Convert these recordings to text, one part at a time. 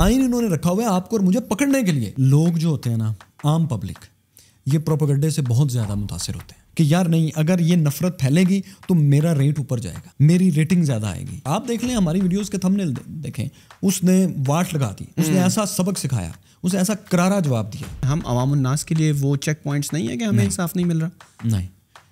आइन इन्होंने रखा हुआ है आपको और मुझे पकड़ने के लिए लोग जो होते हैं ना आम पब्लिक ये प्रोपोगंडे से बहुत ज़्यादा मुतासर होते हैं कि यार नहीं अगर ये नफरत फैलेगी तो मेरा रेट ऊपर जाएगा मेरी रेटिंग ज़्यादा आएगी आप देख लें हमारी वीडियोस के थंबनेल देखें उसने वाट लगा दी उसने हम्म। ऐसा सबक सिखाया उसने ऐसा करारा जवाब दिया हम अवाम के लिए वो चेक पॉइंट्स नहीं है कि हमें इंसाफ नहीं मिल रहा नहीं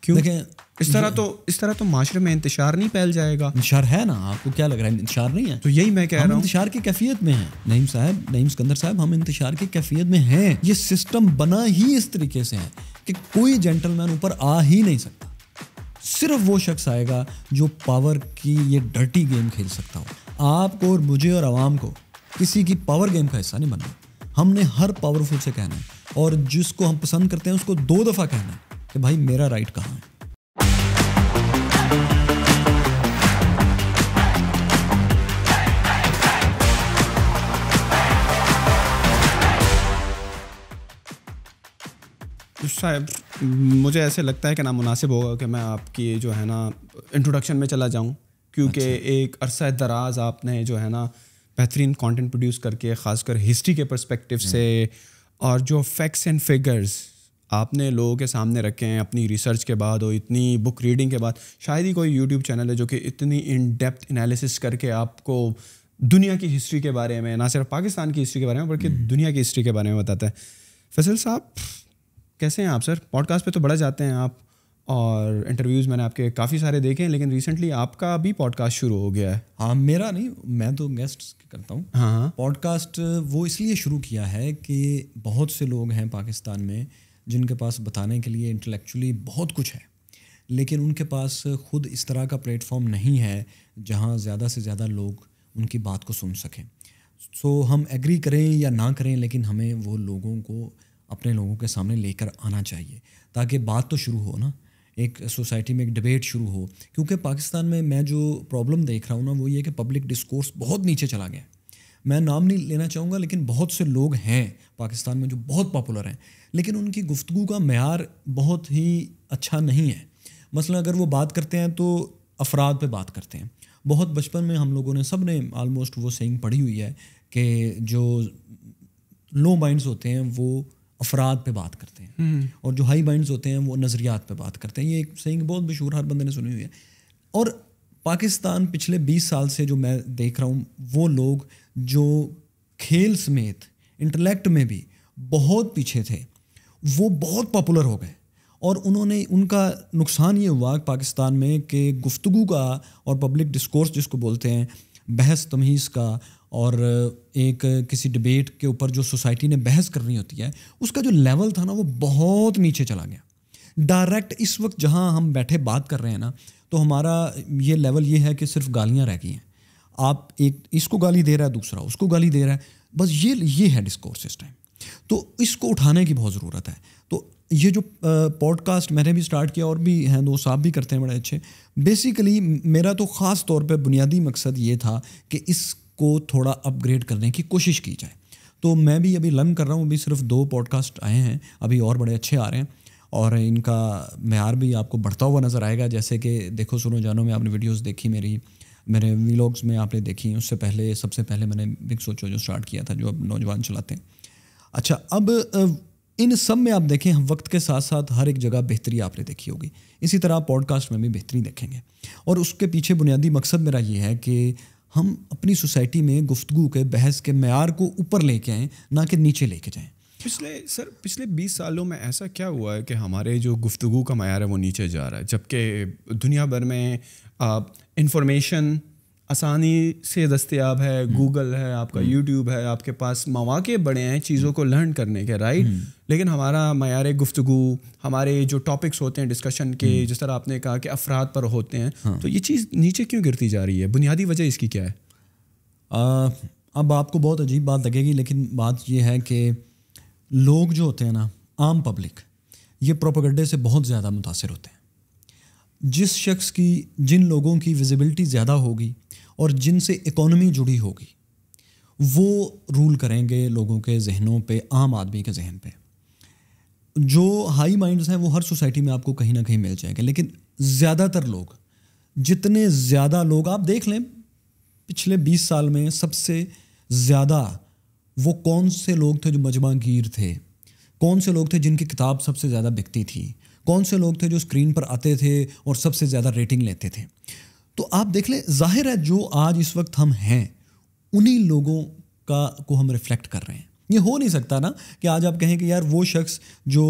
क्यों देखें इस तरह तो इस तरह तो माशरे में इंतजार नहीं फैल जाएगा इंतजार है ना आपको क्या लग रहा है इंतजार नहीं है तो यही मैं कह रहा हूँ इंतजार की कैफियत में है नईम साहब नईम सिकंदर साहब हम इंतशार की कैफियत में हैं ये सिस्टम बना ही इस तरीके से है कि कोई जेंटलमैन ऊपर आ ही नहीं सकता सिर्फ वो शख्स आएगा जो पावर की ये डर्टी गेम खेल सकता हो आपको और मुझे और आवाम को किसी की पावर गेम का हिस्सा नहीं बनना हमने हर पावरफुल से कहना है और जिसको हम पसंद करते हैं उसको दो दफ़ा कहना है कि भाई मेरा राइट कहाँ है साहब तो मुझे ऐसे लगता है कि ना मुनासिब होगा कि मैं आपकी जो है ना इंट्रोडक्शन में चला जाऊं क्योंकि अच्छा। एक अरसा दराज आपने जो है ना बेहतरीन कंटेंट प्रोड्यूस करके ख़ासकर हिस्ट्री के पर्सपेक्टिव हम्म। से और जो फैक्ट्स एंड फिगर्स आपने लोगों के सामने रखे हैं अपनी रिसर्च के बाद और इतनी बुक रीडिंग के बाद शायद ही कोई यूट्यूब चैनल है जो कि इतनी इन डेप्थ एनालिसिस करके आपको दुनिया की हिस्ट्री के बारे में ना सिर्फ पाकिस्तान की हिस्ट्री के बारे में बल्कि हम्म। दुनिया की हिस्ट्री के बारे में बताता है फैसल साहब कैसे हैं आप सर पॉडकास्ट पे तो बड़ा जाते हैं आप और इंटरव्यूज़ मैंने आपके काफ़ी सारे देखे हैं लेकिन रिसेंटली आपका भी पॉडकास्ट शुरू हो गया है हाँ मेरा नहीं मैं तो गेस्ट करता हूँ हाँ पॉडकास्ट हाँ। वो इसलिए शुरू किया है कि बहुत से लोग हैं पाकिस्तान में जिनके पास बताने के लिए इंटेलेक्चुअली बहुत कुछ है लेकिन उनके पास खुद इस तरह का प्लेटफॉर्म नहीं है जहाँ ज़्यादा से ज़्यादा लोग उनकी बात को सुन सकें सो so, हम एग्री करें या ना करें लेकिन हमें वो लोगों को अपने लोगों के सामने लेकर आना चाहिए ताकि बात तो शुरू हो ना एक सोसाइटी में एक डिबेट शुरू हो क्योंकि पाकिस्तान में मैं जो प्रॉब्लम देख रहा हूँ ना वो ये कि पब्लिक डिस्कोर्स बहुत नीचे चला गया है मैं नाम नहीं लेना चाहूँगा लेकिन बहुत से लोग हैं पाकिस्तान में जो बहुत पॉपुलर हैं लेकिन उनकी गुफ्तु का मैार बहुत ही अच्छा नहीं है मसला अगर वो बात करते हैं तो अफराद पे बात करते हैं बहुत बचपन में हम लोगों ने सब ने आलमोस्ट वो सेंग पढ़ी हुई है कि जो लो माइंड्स होते हैं वो अफराद पे बात करते हैं हम्म। और जो हाई माइंड्स होते हैं वो नज़रियात पे बात करते हैं ये एक सेंग बहुत मशहूर हर बंदे ने सुनी हुई है और पाकिस्तान पिछले 20 साल से जो मैं देख रहा हूँ वो लोग जो खेल समेत इंटेलेक्ट में भी बहुत पीछे थे वो बहुत पॉपुलर हो गए और उन्होंने उनका नुकसान ये हुआ पाकिस्तान में कि गुफ्तु का और पब्लिक डिस्कोर्स जिसको बोलते हैं बहस तमीज़ का और एक किसी डिबेट के ऊपर जो सोसाइटी ने बहस करनी होती है उसका जो लेवल था ना वो बहुत नीचे चला गया डायरेक्ट इस वक्त जहाँ हम बैठे बात कर रहे हैं ना तो हमारा ये लेवल ये है कि सिर्फ गालियाँ रह गई हैं आप एक इसको गाली दे रहा है दूसरा उसको गाली दे रहा है बस ये ये है डिस्कोर्स इस टाइम तो इसको उठाने की बहुत ज़रूरत है तो ये जो पॉडकास्ट मैंने भी स्टार्ट किया और भी हैं दोस्त आप भी करते हैं बड़े अच्छे बेसिकली मेरा तो ख़ास तौर पर बुनियादी मकसद ये था कि इसको थोड़ा अपग्रेड करने की कोशिश की जाए तो मैं भी अभी लर्न कर रहा हूँ अभी सिर्फ दो पॉडकास्ट आए हैं अभी और बड़े अच्छे आ रहे हैं और इनका मैार भी आपको बढ़ता हुआ नज़र आएगा जैसे कि देखो सुनो जानो में आपने वीडियोस देखी मेरी मेरे वीलॉग्स में आपने देखी उससे पहले सबसे पहले मैंने बिग सोचो जो स्टार्ट किया था जो अब नौजवान चलाते हैं अच्छा अब इन सब में आप देखें हम वक्त के साथ साथ हर एक जगह बेहतरी आपने देखी होगी इसी तरह आप पॉडकास्ट में भी बेहतरी देखेंगे और उसके पीछे बुनियादी मकसद मेरा ये है कि हम अपनी सोसाइटी में गुफ्तु के बहस के मैार को ऊपर लेके आएँ ना कि नीचे लेके जाएँ पिछले सर पिछले बीस सालों में ऐसा क्या हुआ है कि हमारे जो गुफ्तु का मैार है वो नीचे जा रहा है जबकि दुनिया भर में इंफॉर्मेशन आसानी से दस्तियाब है गूगल हम्म। है आपका यूट्यूब हम्म। है आपके पास मौाक़े बड़े हैं चीज़ों को लर्न हम्म। करने के राइट लेकिन हमारा मैार गुफ्तु हमारे जो टॉपिक्स होते हैं डिस्कशन के जिस तरह आपने कहा कि अफराद पर होते हैं हाँ। तो ये चीज़ नीचे क्यों गिरती जा रही है बुनियादी वजह इसकी क्या है आ, अब आपको बहुत अजीब बात लगेगी लेकिन बात यह है कि लोग जो होते हैं ना आम पब्लिक ये प्रोपगड्डे से बहुत ज़्यादा मुतासर होते हैं जिस शख्स की जिन लोगों की विजिबिलिटी ज़्यादा होगी और जिनसे इकोनॉमी जुड़ी होगी वो रूल करेंगे लोगों के जहनों पे आम आदमी के जहन पे जो हाई माइंड्स हैं वो हर सोसाइटी में आपको कहीं ना कहीं मिल जाएंगे लेकिन ज़्यादातर लोग जितने ज़्यादा लोग आप देख लें पिछले 20 साल में सबसे ज़्यादा वो कौन से लोग थे जो मजमागीर थे कौन से लोग थे जिनकी किताब सबसे ज़्यादा बिकती थी कौन से लोग थे जो स्क्रीन पर आते थे और सबसे ज़्यादा रेटिंग लेते थे तो आप देख लें जाहिर है जो आज इस वक्त हम हैं उन्हीं लोगों का को हम रिफ्लेक्ट कर रहे हैं ये हो नहीं सकता ना कि आज आप कहें कि यार वो शख्स जो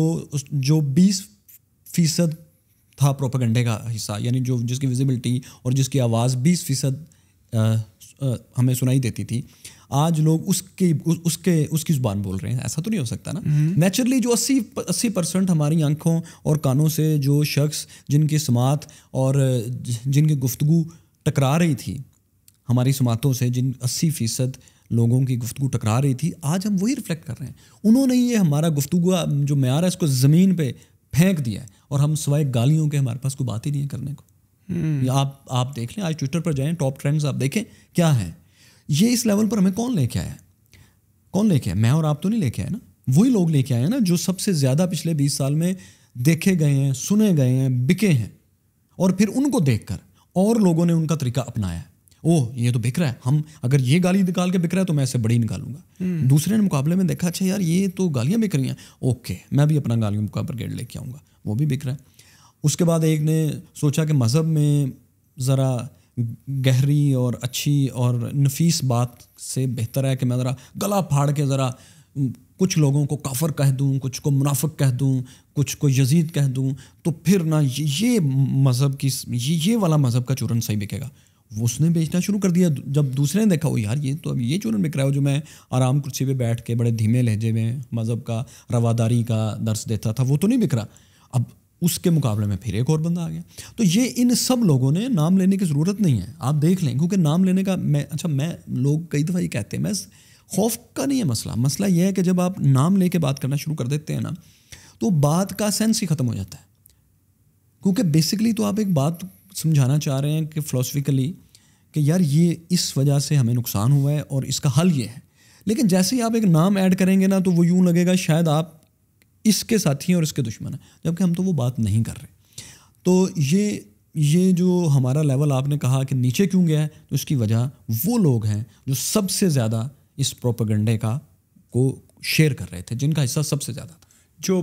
जो बीस फीसद था प्रोपागंडे का हिस्सा यानी जो जिसकी विजिबिलिटी और जिसकी आवाज़ बीस फीसद हमें सुनाई देती थी आज लोग उसके उसके उसकी जुबान बोल रहे हैं ऐसा तो नहीं हो सकता ना नेचुरली हम्म। जो अस्सी अस्सी परसेंट हमारी आंखों और कानों से जो शख्स जिनकी समात और जिनकी गुफ्तु टकरा रही थी हमारी समातों से जिन अस्सी फीसद लोगों की गुफ्तु टकरा रही थी आज हम वही रिफ्लेक्ट कर रहे हैं उन्होंने ये हमारा गुफ्तु जो मैार है इसको ज़मीन पर फेंक दिया है और हम सवाए गालियों के हमारे पास कोई बात ही नहीं है करने को हम्म। आप आप देख लें आज ट्विटर पर जाएं टॉप ट्रेंड्स आप देखें क्या हैं ये इस लेवल पर हमें कौन लेके आया कौन लेके आया मैं और आप तो नहीं लेके आए ना वही लोग लेके आए हैं ना जो सबसे ज़्यादा पिछले बीस साल में देखे गए हैं सुने गए हैं बिके हैं और फिर उनको देखकर और लोगों ने उनका तरीका अपनाया है ओह ये तो बिक रहा है हम अगर ये गाली निकाल के बिक रहा है तो मैं ऐसे बड़ी निकालूंगा हम्म। दूसरे ने मुकाबले में देखा अच्छा यार ये तो गालियाँ बिक रही हैं ओके मैं भी अपना गालियों का ब्रिगेड लेके आऊँगा वो भी बिक रहा है उसके बाद एक ने सोचा कि मज़हब में ज़रा गहरी और अच्छी और नफीस बात से बेहतर है कि मैं ज़रा गला फाड़ के ज़रा कुछ लोगों को काफर कह दूँ कुछ को मुनाफिक कह दूँ कुछ को यजीद कह दूँ तो फिर ना ये मज़हब की ये ये वाला मज़हब का चूरन सही बिकेगा उसने बेचना शुरू कर दिया जब दूसरे ने देखा वो यार ये तो अब ये चूरन बिक रहा है जो मैं आराम कुर्सी पे बैठ के बड़े धीमे लहजे में मज़हब का रवादारी का दर्स देता था वो तो नहीं बिक रहा अब उसके मुकाबले में फिर एक और बंदा आ गया तो ये इन सब लोगों ने नाम लेने की ज़रूरत नहीं है आप देख लें क्योंकि नाम लेने का मैं अच्छा मैं लोग कई दफ़ा ये कहते हैं मैं खौफ का नहीं है मसला मसला यह है कि जब आप नाम लेके बात करना शुरू कर देते हैं ना तो बात का सेंस ही ख़त्म हो जाता है क्योंकि बेसिकली तो आप एक बात समझाना चाह रहे हैं कि फ़िलोसफिकली कि यार ये इस वजह से हमें नुकसान हुआ है और इसका हल ये है लेकिन जैसे ही आप एक नाम ऐड करेंगे ना तो वो यूँ लगेगा शायद आप इसके साथी हैं और इसके दुश्मन हैं जबकि हम तो वो बात नहीं कर रहे तो ये ये जो हमारा लेवल आपने कहा कि नीचे क्यों गया है तो इसकी वजह वो लोग हैं जो सबसे ज़्यादा इस प्रोपगंडे का को शेयर कर रहे थे जिनका हिस्सा सबसे ज़्यादा था जो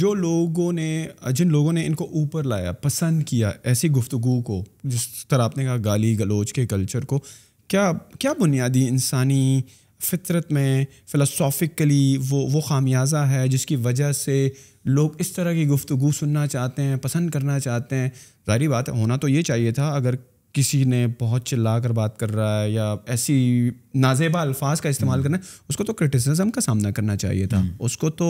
जो लोगों ने जिन लोगों ने इनको ऊपर लाया पसंद किया ऐसी गुफ्तगु को जिस तरह आपने कहा गाली गलोच के कल्चर को क्या क्या बुनियादी इंसानी फितरत में फ़िलसॉफिकली वो वो खामियाजा है जिसकी वजह से लोग इस तरह की गुफ्तु सुनना चाहते हैं पसंद करना चाहते हैं जारी बात है होना तो ये चाहिए था अगर किसी ने बहुत चिल्ला कर बात कर रहा है या ऐसी नाजेबा अल्फाज का इस्तेमाल करना है उसको तो क्रिटिसिज्म का सामना करना चाहिए था हम्म। उसको तो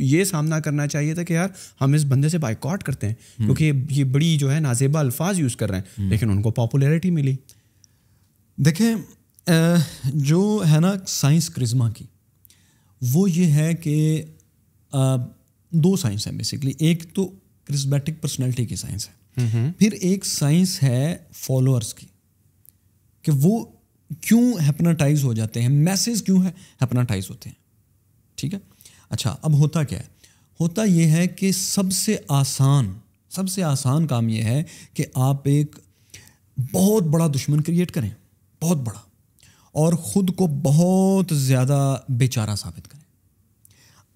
ये सामना करना चाहिए था कि यार हम इस बंदे से बाइकआउट करते हैं हम्म। क्योंकि ये बड़ी जो है नाजेबा अल्फाज यूज़ कर रहे हैं हम्म। लेकिन उनको पॉपुलैरिटी मिली देखें जो है ना साइंस क्रिज्मा की वो ये है कि दो साइंस है बेसिकली एक तो क्रिस्मेटिक पर्सनैलिटी की साइंस है फिर एक साइंस है फॉलोअर्स की कि वो क्यों हैपनाटाइज़ हो जाते हैं मैसेज क्यों है हैपनाटाइज होते हैं ठीक है अच्छा अब होता क्या है होता ये है कि सबसे आसान सबसे आसान काम ये है कि आप एक बहुत बड़ा दुश्मन क्रिएट करें बहुत बड़ा और ख़ुद को बहुत ज़्यादा बेचारा साबित करें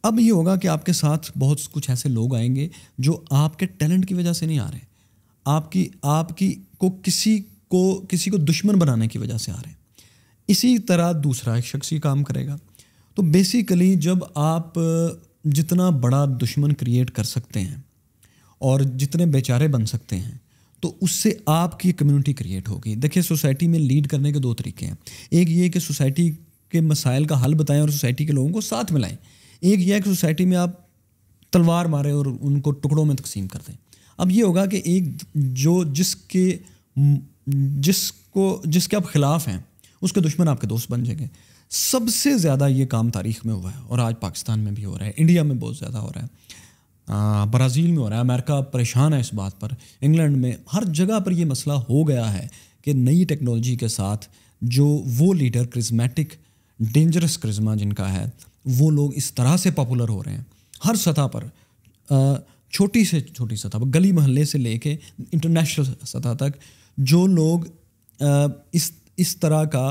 अब ये होगा कि आपके साथ बहुत कुछ ऐसे लोग आएंगे जो आपके टैलेंट की वजह से नहीं आ रहे आपकी आपकी को किसी को किसी को दुश्मन बनाने की वजह से आ रहे इसी तरह दूसरा एक शख्स ही काम करेगा तो बेसिकली जब आप जितना बड़ा दुश्मन क्रिएट कर सकते हैं और जितने बेचारे बन सकते हैं तो उससे आपकी कम्युनिटी क्रिएट होगी देखिए सोसाइटी में लीड करने के दो तरीके हैं एक ये कि सोसाइटी के मसाइल का हल बताएं और सोसाइटी के लोगों को साथ में एक यह है कि सोसाइटी में आप तलवार मारें और उनको टुकड़ों में तकसीम कर दें अब ये होगा कि एक जो जिसके जिसको जिसके आप खिलाफ हैं उसके दुश्मन आपके दोस्त बन जाएंगे सबसे ज़्यादा ये काम तारीख में हुआ है और आज पाकिस्तान में भी हो रहा है इंडिया में बहुत ज़्यादा हो रहा है ब्राज़ील में हो रहा है अमेरिका परेशान है इस बात पर इंग्लैंड में हर जगह पर ये मसला हो गया है कि नई टेक्नोलॉजी के साथ जो वो लीडर क्रिज्मेटिक डेंजरस क्रिज्मा जिनका है वो लोग इस तरह से पॉपुलर हो रहे हैं हर सतह पर छोटी से छोटी सतह पर गली मोहल्ले से लेके इंटरनेशनल सतह तक जो लोग इस इस तरह का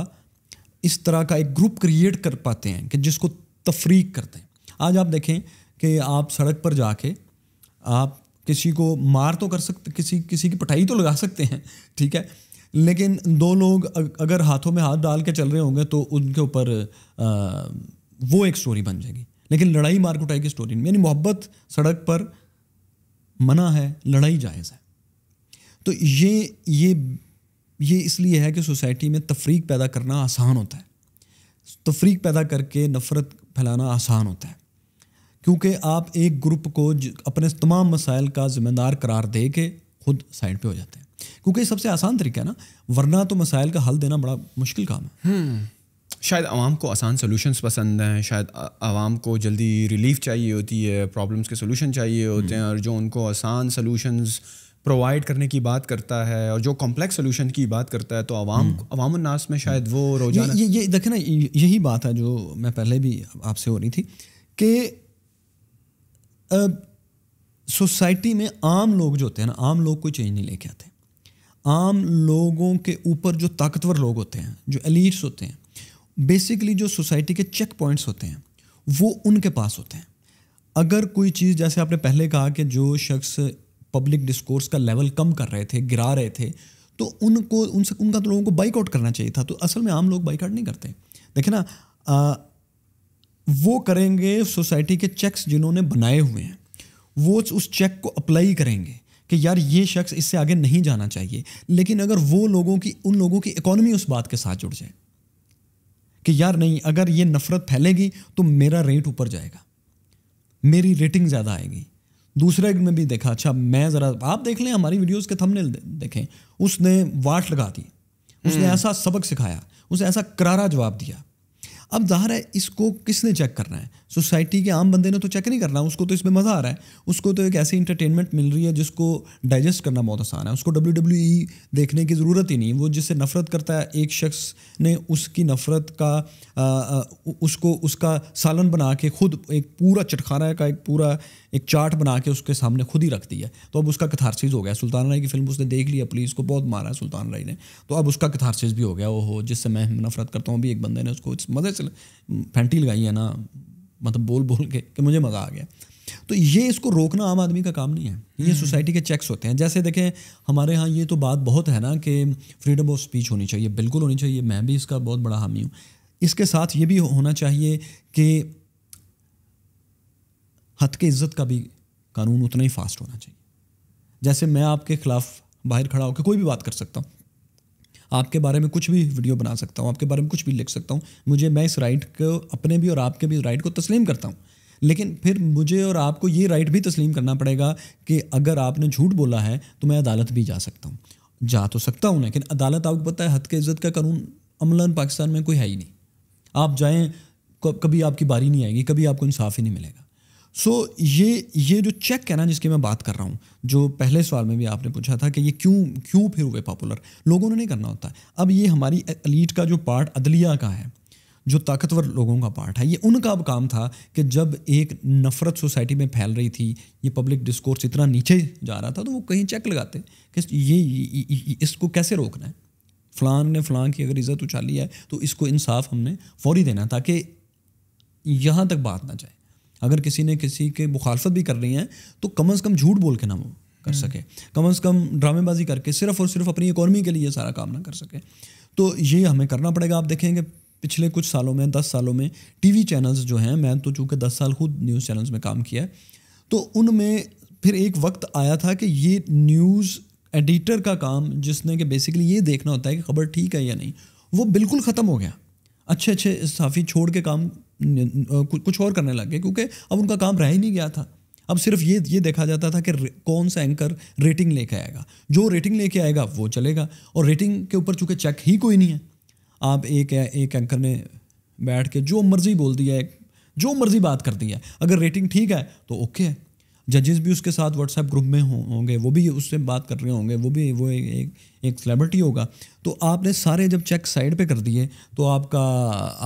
इस तरह का एक ग्रुप क्रिएट कर पाते हैं कि जिसको तफरीक करते हैं आज आप देखें कि आप सड़क पर जाके आप किसी को मार तो कर सकते किसी किसी की पटाई तो लगा सकते हैं ठीक है लेकिन दो लोग अगर हाथों में हाथ डाल के चल रहे होंगे तो उनके ऊपर वो एक स्टोरी बन जाएगी लेकिन लड़ाई मार कुटाई की स्टोरी यानी मोहब्बत सड़क पर मना है लड़ाई जायज़ है तो ये ये ये इसलिए है कि सोसाइटी में तफरीक पैदा करना आसान होता है तफरीक पैदा करके नफ़रत फैलाना आसान होता है क्योंकि आप एक ग्रुप को अपने तमाम मसाइल का जिम्मेदार करार दे के खुद साइड पे हो जाते हैं क्योंकि सबसे आसान तरीका है ना वरना तो मसाइल का हल देना बड़ा मुश्किल काम है हम्म, शायद आवाम को आसान सोलूशंस पसंद हैं शायद आवाम को जल्दी रिलीफ चाहिए होती है प्रॉब्लम्स के सोलूशन चाहिए होते हैं हम्म। और जो उनको आसान सोलूशंस प्रोवाइड करने की बात करता है और जो कॉम्प्लेक्स सोलूशन की बात करता है तो आवाम अवाम हम्म। उन्नास में शायद वो रोजाना ये, ये, ये देखें ना यही बात है जो मैं पहले भी आपसे हो रही थी कि सोसाइटी में आम लोग जो होते हैं ना आम लोग कोई चेंज नहीं लेके आते आम लोगों के ऊपर जो ताकतवर लोग होते हैं जो एलिट्स होते हैं बेसिकली जो सोसाइटी के चेक पॉइंट्स होते हैं वो उनके पास होते हैं अगर कोई चीज़ जैसे आपने पहले कहा कि जो शख्स पब्लिक डिस्कोर्स का लेवल कम कर रहे थे गिरा रहे थे तो उनको उनसे उनका तो लोगों को बाइकआउट करना चाहिए था तो असल में आम लोग बाइकआउट नहीं करते देखे ना वो करेंगे सोसाइटी के चेक्स जिन्होंने बनाए हुए हैं वो उस चेक को अप्लाई करेंगे कि यार ये शख्स इससे आगे नहीं जाना चाहिए लेकिन अगर वो लोगों की उन लोगों की इकोनॉमी उस बात के साथ जुड़ जाए कि यार नहीं अगर ये नफरत फैलेगी तो मेरा रेट ऊपर जाएगा मेरी रेटिंग ज़्यादा आएगी दूसरे में भी देखा अच्छा मैं ज़रा आप देख लें हमारी वीडियोस के थंबनेल देखें उसने वाट लगा दी उसने हम्म। ऐसा सबक सिखाया उसने ऐसा करारा जवाब दिया अब ज़ाहिर है इसको किसने चेक करना है सोसाइटी के आम बंदे ने तो चेक नहीं करना उसको तो इसमें मज़ा आ रहा है उसको तो एक ऐसी इंटरटेनमेंट मिल रही है जिसको डाइजेस्ट करना बहुत आसान है उसको डब्ल्यू डब्ल्यू ई देखने की ज़रूरत ही नहीं वो जिससे नफ़रत करता है एक शख्स ने उसकी नफ़रत का आ, आ, उसको उसका सालन बना के खुद एक पूरा चटखाना का एक पूरा एक चार्ट बना के उसके सामने खुद ही रख दिया तो अब उसका कथारसीज हो गया सुल्तान राय की फिल्म उसने देख लिया पुलिस को बहुत मारा है सुल्तान राय ने तो अब उसका कथारसीज भी हो गया वो हो जिससे मैं नफरत करता हूँ अभी एक बंदे ने उसको मज़े से फैंटी लगाई है ना मतलब बोल बोल के कि मुझे मज़ा आ गया तो ये इसको रोकना आम आदमी का काम नहीं है ये सोसाइटी हम्म। के चेक्स होते हैं जैसे देखें हमारे यहाँ ये तो बात बहुत है ना कि फ्रीडम ऑफ स्पीच होनी चाहिए बिल्कुल होनी चाहिए मैं भी इसका बहुत बड़ा हामी हूँ इसके साथ ये भी होना चाहिए कि हद के इज़्ज़त का भी कानून उतना ही फास्ट होना चाहिए जैसे मैं आपके ख़िलाफ़ बाहर खड़ा होकर कोई भी बात कर सकता हूँ आपके बारे में कुछ भी वीडियो बना सकता हूँ आपके बारे में कुछ भी लिख सकता हूँ मुझे मैं इस राइट को अपने भी और आपके भी राइट को तस्लीम करता हूँ लेकिन फिर मुझे और आपको ये राइट भी तस्लीम करना पड़ेगा कि अगर आपने झूठ बोला है तो मैं अदालत भी जा सकता हूँ जा तो सकता हूँ लेकिन अदालत आपको पता है हद के इज़्ज़त का कानून अमला पाकिस्तान में कोई है ही नहीं आप जाएँ कभी आपकी बारी नहीं आएगी कभी आपको इंसाफ ही नहीं मिलेगा सो so, ये ये जो चेक है ना जिसकी मैं बात कर रहा हूँ जो पहले सवाल में भी आपने पूछा था कि ये क्यों क्यों फिर हुए पॉपुलर लोगों ने नहीं करना होता अब ये हमारी अलीट का जो पार्ट अदलिया का है जो ताकतवर लोगों का पार्ट है ये उनका अब काम था कि जब एक नफ़रत सोसाइटी में फैल रही थी ये पब्लिक डिस्कोर्स इतना नीचे जा रहा था तो वो कहीं चेक लगाते कि ये, ये इसको कैसे रोकना है फ़लान ने फ़लान की अगर इज़्ज़त उछाली है तो इसको इंसाफ हमने फौरी देना ताकि यहाँ तक बात ना जाए अगर किसी ने किसी के मुखालफत भी कर रही है तो कम अज़ कम झूठ बोल के ना वो कर हम्म। सके कम अज़ कम ड्रामेबाजी करके सिर्फ और सिर्फ अपनी इकॉनमी के लिए सारा काम ना कर सके तो ये हमें करना पड़ेगा आप देखेंगे पिछले कुछ सालों में दस सालों में टीवी चैनल्स जो हैं मैं तो चूँकि दस साल खुद न्यूज़ चैनल्स में काम किया है तो उनमें फिर एक वक्त आया था कि ये न्यूज़ एडिटर का काम जिसने कि बेसिकली ये देखना होता है कि खबर ठीक है या नहीं वो बिल्कुल ख़त्म हो गया अच्छे अच्छे साफ़ी छोड़ के काम कुछ और करने लग गए क्योंकि अब उनका काम रह ही नहीं गया था अब सिर्फ ये ये देखा जाता था कि कौन सा एंकर रेटिंग लेके आएगा जो रेटिंग लेके आएगा वो चलेगा और रेटिंग के ऊपर चूंकि चेक ही कोई नहीं है आप एक एक एंकर ने बैठ के जो मर्ज़ी बोल दिया है जो मर्ज़ी बात कर दी है अगर रेटिंग ठीक है तो ओके है जजेस भी उसके साथ व्हाट्सएप ग्रुप में होंगे वो भी उससे बात कर रहे होंगे वो भी वो एक एक सेलेब्रिटी होगा तो आपने सारे जब चेक साइड पे कर दिए तो आपका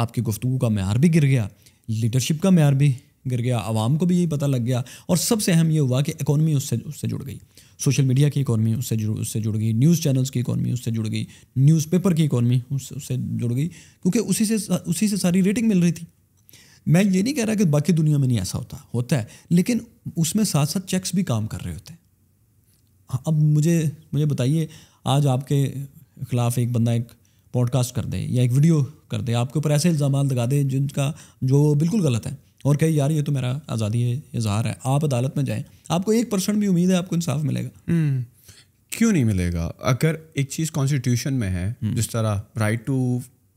आपकी गुफ्तु का मैार भी गिर गया लीडरशिप का मैार भी गिर गया आवाम को भी यही पता लग गया और सबसे अहम ये हुआ कि इकोनॉमी उससे उससे जुड़ गई सोशल मीडिया की इकोनॉमी उससे जुड़ उससे जुड़ गई न्यूज़ चैनल्स की इकोनॉमी उससे जुड़ गई न्यूज़पेपर की इकोनॉमी उससे जुड़ गई क्योंकि उसी से उसी से सारी रेटिंग मिल रही थी मैं ये नहीं कह रहा कि बाकी दुनिया में नहीं ऐसा होता होता है लेकिन उसमें साथ साथ चेक्स भी काम कर रहे होते हैं हाँ, अब मुझे मुझे बताइए आज आपके खिलाफ एक बंदा एक पॉडकास्ट कर दे या एक वीडियो कर दे आपके ऊपर ऐसे इल्ज़ाम लगा दे जिनका जो बिल्कुल गलत है और कहे यार ये तो मेरा आज़ादी इजहार है आप अदालत में जाएं आपको एक परसेंट भी उम्मीद है आपको इंसाफ मिलेगा हम्म, क्यों नहीं मिलेगा अगर एक चीज़ कॉन्स्टिट्यूशन में है हम्म। जिस तरह right to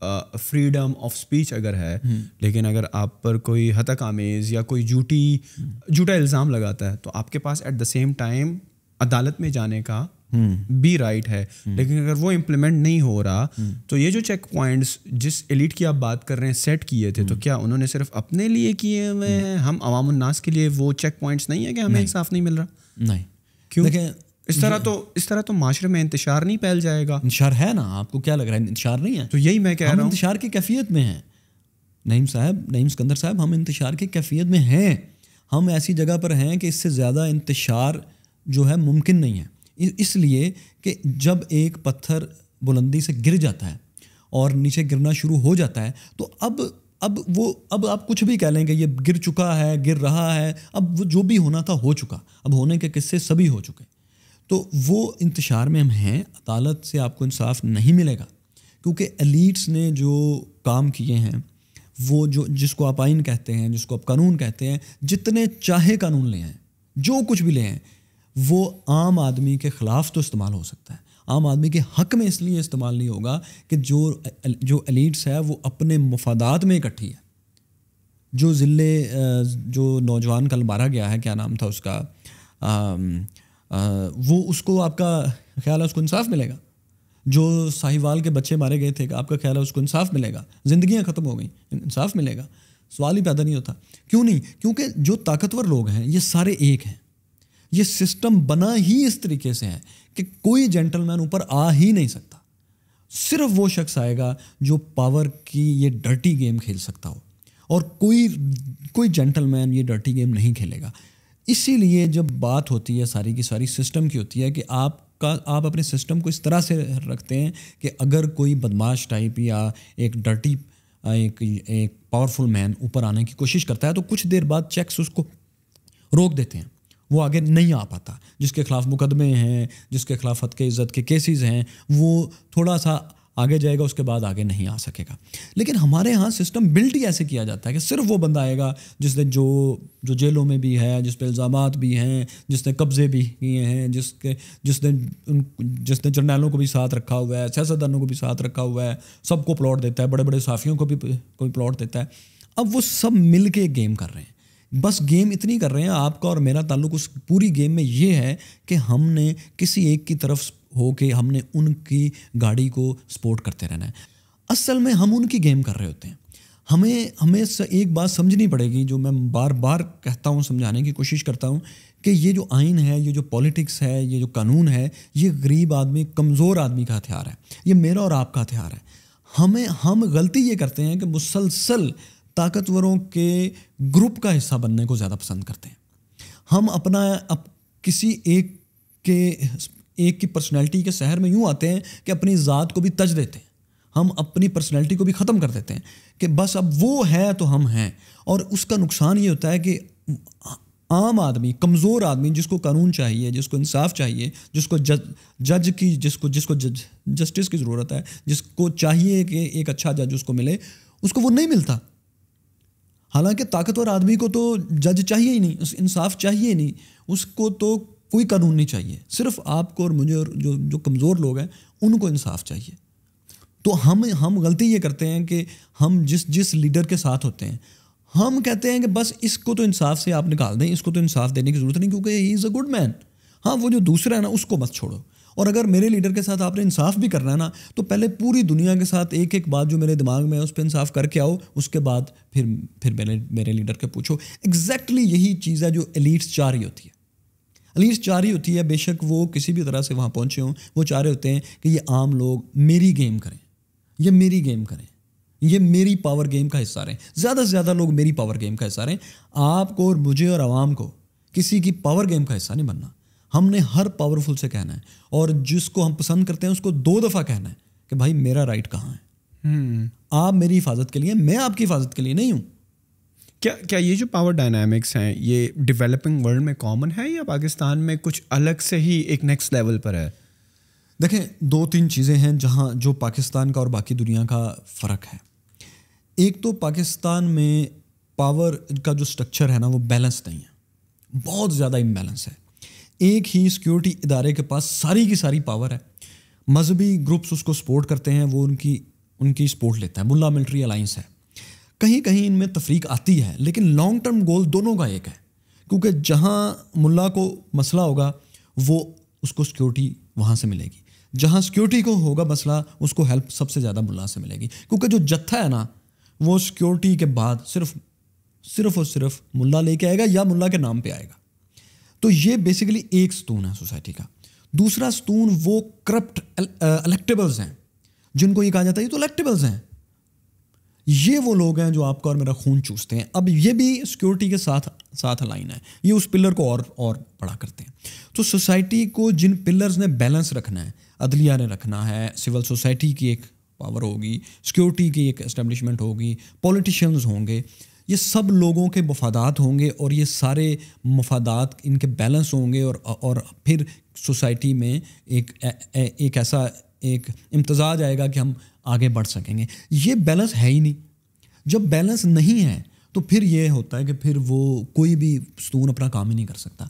freedom of speech अगर है हम्म। लेकिन अगर आप पर कोई हतक आमेज़ या कोई जूटी जूटा हम्म। इल्ज़ाम लगाता है तो आपके पास एट द सेम टाइम अदालत में जाने का बी हम्म। राइट है लेकिन अगर वो इम्प्लीमेंट नहीं हो रहा तो ये जो चेक पॉइंट्स जिस एलिट की आप बात कर रहे हैं सेट किए थे तो क्या उन्होंने सिर्फ अपने लिए किए हुए हैं हम अवामनास के लिए वो चेक पॉइंट्स नहीं है कि हमें इंसाफ नहीं मिल रहा नहीं क्यों देखें इस तरह तो इस तरह तो माशरे में इंतशार नहीं फैल जाएगा इंतशार है ना आपको क्या लग रहा है इंतशार नहीं है तो यही मैं कह रहा हूँ इंतशार की कैफियत में है नईम साहब नईम सिकंदर साहब हम इंतशार की कैफियत में हैं हम ऐसी जगह पर हैं कि इससे ज़्यादा इंतशार जो है मुमकिन नहीं है इसलिए कि जब एक पत्थर बुलंदी से गिर जाता है और नीचे गिरना शुरू हो जाता है तो अब अब वो अब आप कुछ भी कह लेंगे ये गिर चुका है गिर रहा है अब वो जो भी होना था हो चुका अब होने के किस्से सभी हो चुके तो वो इंतशार में हम हैं अदालत से आपको इंसाफ नहीं मिलेगा क्योंकि एलिट्स ने जो काम किए हैं वो जो जिसको आप आइन कहते हैं जिसको आप कानून कहते हैं जितने चाहे कानून ले आएँ जो कुछ भी ले आएँ वो आम आदमी के ख़िलाफ़ तो इस्तेमाल हो सकता है आम आदमी के हक में इसलिए इस्तेमाल नहीं होगा कि जो जो एलिट्स है वो अपने मफादात में इकट्ठी है जो ज़िले जो नौजवान कल मारा गया है क्या नाम था उसका आ, वो उसको आपका ख्याल है उसको इंसाफ मिलेगा जो साहिवाल के बच्चे मारे गए थे आपका ख्याल है उसको इंसाफ मिलेगा जिंदगियां ख़त्म हो गई इंसाफ मिलेगा सवाल ही पैदा नहीं होता क्यों नहीं क्योंकि जो ताकतवर लोग हैं ये सारे एक हैं ये सिस्टम बना ही इस तरीके से है कि कोई जेंटलमैन ऊपर आ ही नहीं सकता सिर्फ वो शख्स आएगा जो पावर की ये डर्टी गेम खेल सकता हो और कोई कोई जेंटलमैन ये डर्टी गेम नहीं खेलेगा इसीलिए जब बात होती है सारी की सारी सिस्टम की होती है कि आप का आप अपने सिस्टम को इस तरह से रखते हैं कि अगर कोई बदमाश टाइप या एक डर्टी एक एक पावरफुल मैन ऊपर आने की कोशिश करता है तो कुछ देर बाद चेक्स उसको रोक देते हैं वो आगे नहीं आ पाता जिसके खिलाफ मुकदमे हैं जिसके खिलाफ हद के इज़्ज़त के केसेस हैं वो थोड़ा सा आगे जाएगा उसके बाद आगे नहीं आ सकेगा लेकिन हमारे यहाँ सिस्टम बिल्ट ही ऐसे किया जाता है कि सिर्फ वो बंदा आएगा जिसने जो जो जेलों में भी है जिस पर इल्ज़ाम भी हैं जिसने कब्ज़े भी किए हैं जिसके जिसने उन जिसने जर्नैलों को भी साथ रखा हुआ है सियासतदानों को भी साथ रखा हुआ है सबको प्लॉट देता है बड़े बड़े साफियों को भी कोई प्लॉट देता है अब वो सब मिल के गेम कर रहे हैं बस गेम इतनी कर रहे हैं आपका और मेरा ताल्लुक उस पूरी गेम में ये है कि हमने किसी एक की तरफ हो के हमने उनकी गाड़ी को सपोर्ट करते रहना है असल में हम उनकी गेम कर रहे होते हैं हमें हमें एक बात समझनी पड़ेगी जो मैं बार बार कहता हूँ समझाने की कोशिश करता हूँ कि ये जो आइन है ये जो पॉलिटिक्स है ये जो कानून है ये गरीब आदमी कमज़ोर आदमी का हथियार है ये मेरा और आपका हथियार है हमें हम गलती ये करते हैं कि मुसलसल ताकतवरों के ग्रुप का हिस्सा बनने को ज़्यादा पसंद करते हैं हम अपना अप, किसी एक के एक की पर्सनैलिटी के शहर में यूँ आते हैं कि अपनी ज़ात को भी तज देते हैं हम अपनी पर्सनैलिटी को भी ख़त्म कर देते हैं कि बस अब वो है तो हम हैं और उसका नुकसान ये होता है कि आम आदमी कमज़ोर आदमी जिसको कानून चाहिए जिसको इंसाफ चाहिए जिसको जज जज की जिसको जिसको जज जस्टिस की ज़रूरत है जिसको चाहिए कि एक अच्छा जज उसको मिले उसको वो नहीं मिलता हालांकि ताकतवर आदमी को तो जज चाहिए ही नहीं इंसाफ चाहिए ही नहीं उसको तो कोई कानून नहीं चाहिए सिर्फ आपको और मुझे और जो जो कमज़ोर लोग हैं उनको इंसाफ चाहिए तो हम हम गलती ये करते हैं कि हम जिस जिस लीडर के साथ होते हैं हम कहते हैं कि बस इसको तो इंसाफ से आप निकाल दें इसको तो इंसाफ देने की ज़रूरत नहीं क्योंकि he is a good man हाँ वो जो दूसरा है ना उसको मत छोड़ो और अगर मेरे लीडर के साथ आपने इंसाफ भी करना है ना तो पहले पूरी दुनिया के साथ एक एक बात जो मेरे दिमाग में है उस पर इंसाफ करके आओ उसके बाद फिर फिर मेरे मेरे लीडर के पूछो एग्जैक्टली exactly यही चीज़ है जो एलिट्स चाह रही होती है अलीस चाह रही होती है बेशक वो किसी भी तरह से वहाँ पहुँचे हों वो चाह रहे होते हैं कि ये आम लोग मेरी गेम करें ये मेरी गेम करें ये मेरी पावर गेम का हिस्सा रहें ज़्यादा से ज़्यादा लोग मेरी पावर गेम का हिस्सा रहें आपको और मुझे और आवाम को किसी की पावर गेम का हिस्सा नहीं बनना हमने हर पावरफुल से कहना है और जिसको हम पसंद करते हैं उसको दो दफ़ा कहना है कि भाई मेरा राइट कहाँ है हम्म। आप मेरी हिफाजत के लिए मैं आपकी हिफाजत के लिए नहीं हूँ क्या क्या ये जो पावर डायनामिक्स हैं ये डेवलपिंग वर्ल्ड में कॉमन है या पाकिस्तान में कुछ अलग से ही एक नेक्स्ट लेवल पर है देखें दो तीन चीज़ें हैं जहाँ जो पाकिस्तान का और बाकी दुनिया का फ़र्क है एक तो पाकिस्तान में पावर का जो स्ट्रक्चर है ना वो बैलेंस नहीं है बहुत ज़्यादा इम्बैलेंस है एक ही सिक्योरिटी इदारे के पास सारी की सारी पावर है मजहबी ग्रुप्स उसको सपोर्ट करते हैं वो उनकी उनकी सपोर्ट लेता है मुल्ला मिलिट्री अलाइंस है कहीं कहीं इनमें तफरीक आती है लेकिन लॉन्ग टर्म गोल दोनों का एक है क्योंकि जहाँ मुल्ला को मसला होगा वो उसको सिक्योरिटी वहाँ से मिलेगी जहाँ सिक्योरिटी को होगा मसला उसको हेल्प सबसे ज़्यादा मुल्ला से मिलेगी क्योंकि जो जत्था है ना वो सिक्योरिटी के बाद सिर्फ सिर्फ और सिर्फ मुल्ला लेके आएगा या मुल्ला के नाम पे आएगा तो ये बेसिकली एक स्तून है सोसाइटी का दूसरा स्तून वो करप्ट इलेक्टेबल्स uh, हैं जिनको ये कहा जाता है ये तो इलेक्टेबल्स हैं ये वो लोग हैं जो आपका और मेरा खून चूसते हैं अब ये भी सिक्योरिटी के साथ साथ लाइन है ये उस पिलर को और और बड़ा करते हैं तो सोसाइटी को जिन पिलर्स ने बैलेंस रखना है अदलिया ने रखना है सिविल सोसाइटी की एक पावर होगी सिक्योरिटी की एक एस्टेब्लिशमेंट होगी पॉलिटिशियंस होंगे ये सब लोगों के मफादात होंगे और ये सारे मफादात इनके बैलेंस होंगे और और फिर सोसाइटी में एक ए, ए, एक ऐसा एक इम्तजाज आएगा कि हम आगे बढ़ सकेंगे ये बैलेंस है ही नहीं जब बैलेंस नहीं है तो फिर ये होता है कि फिर वो कोई भी स्तून अपना काम ही नहीं कर सकता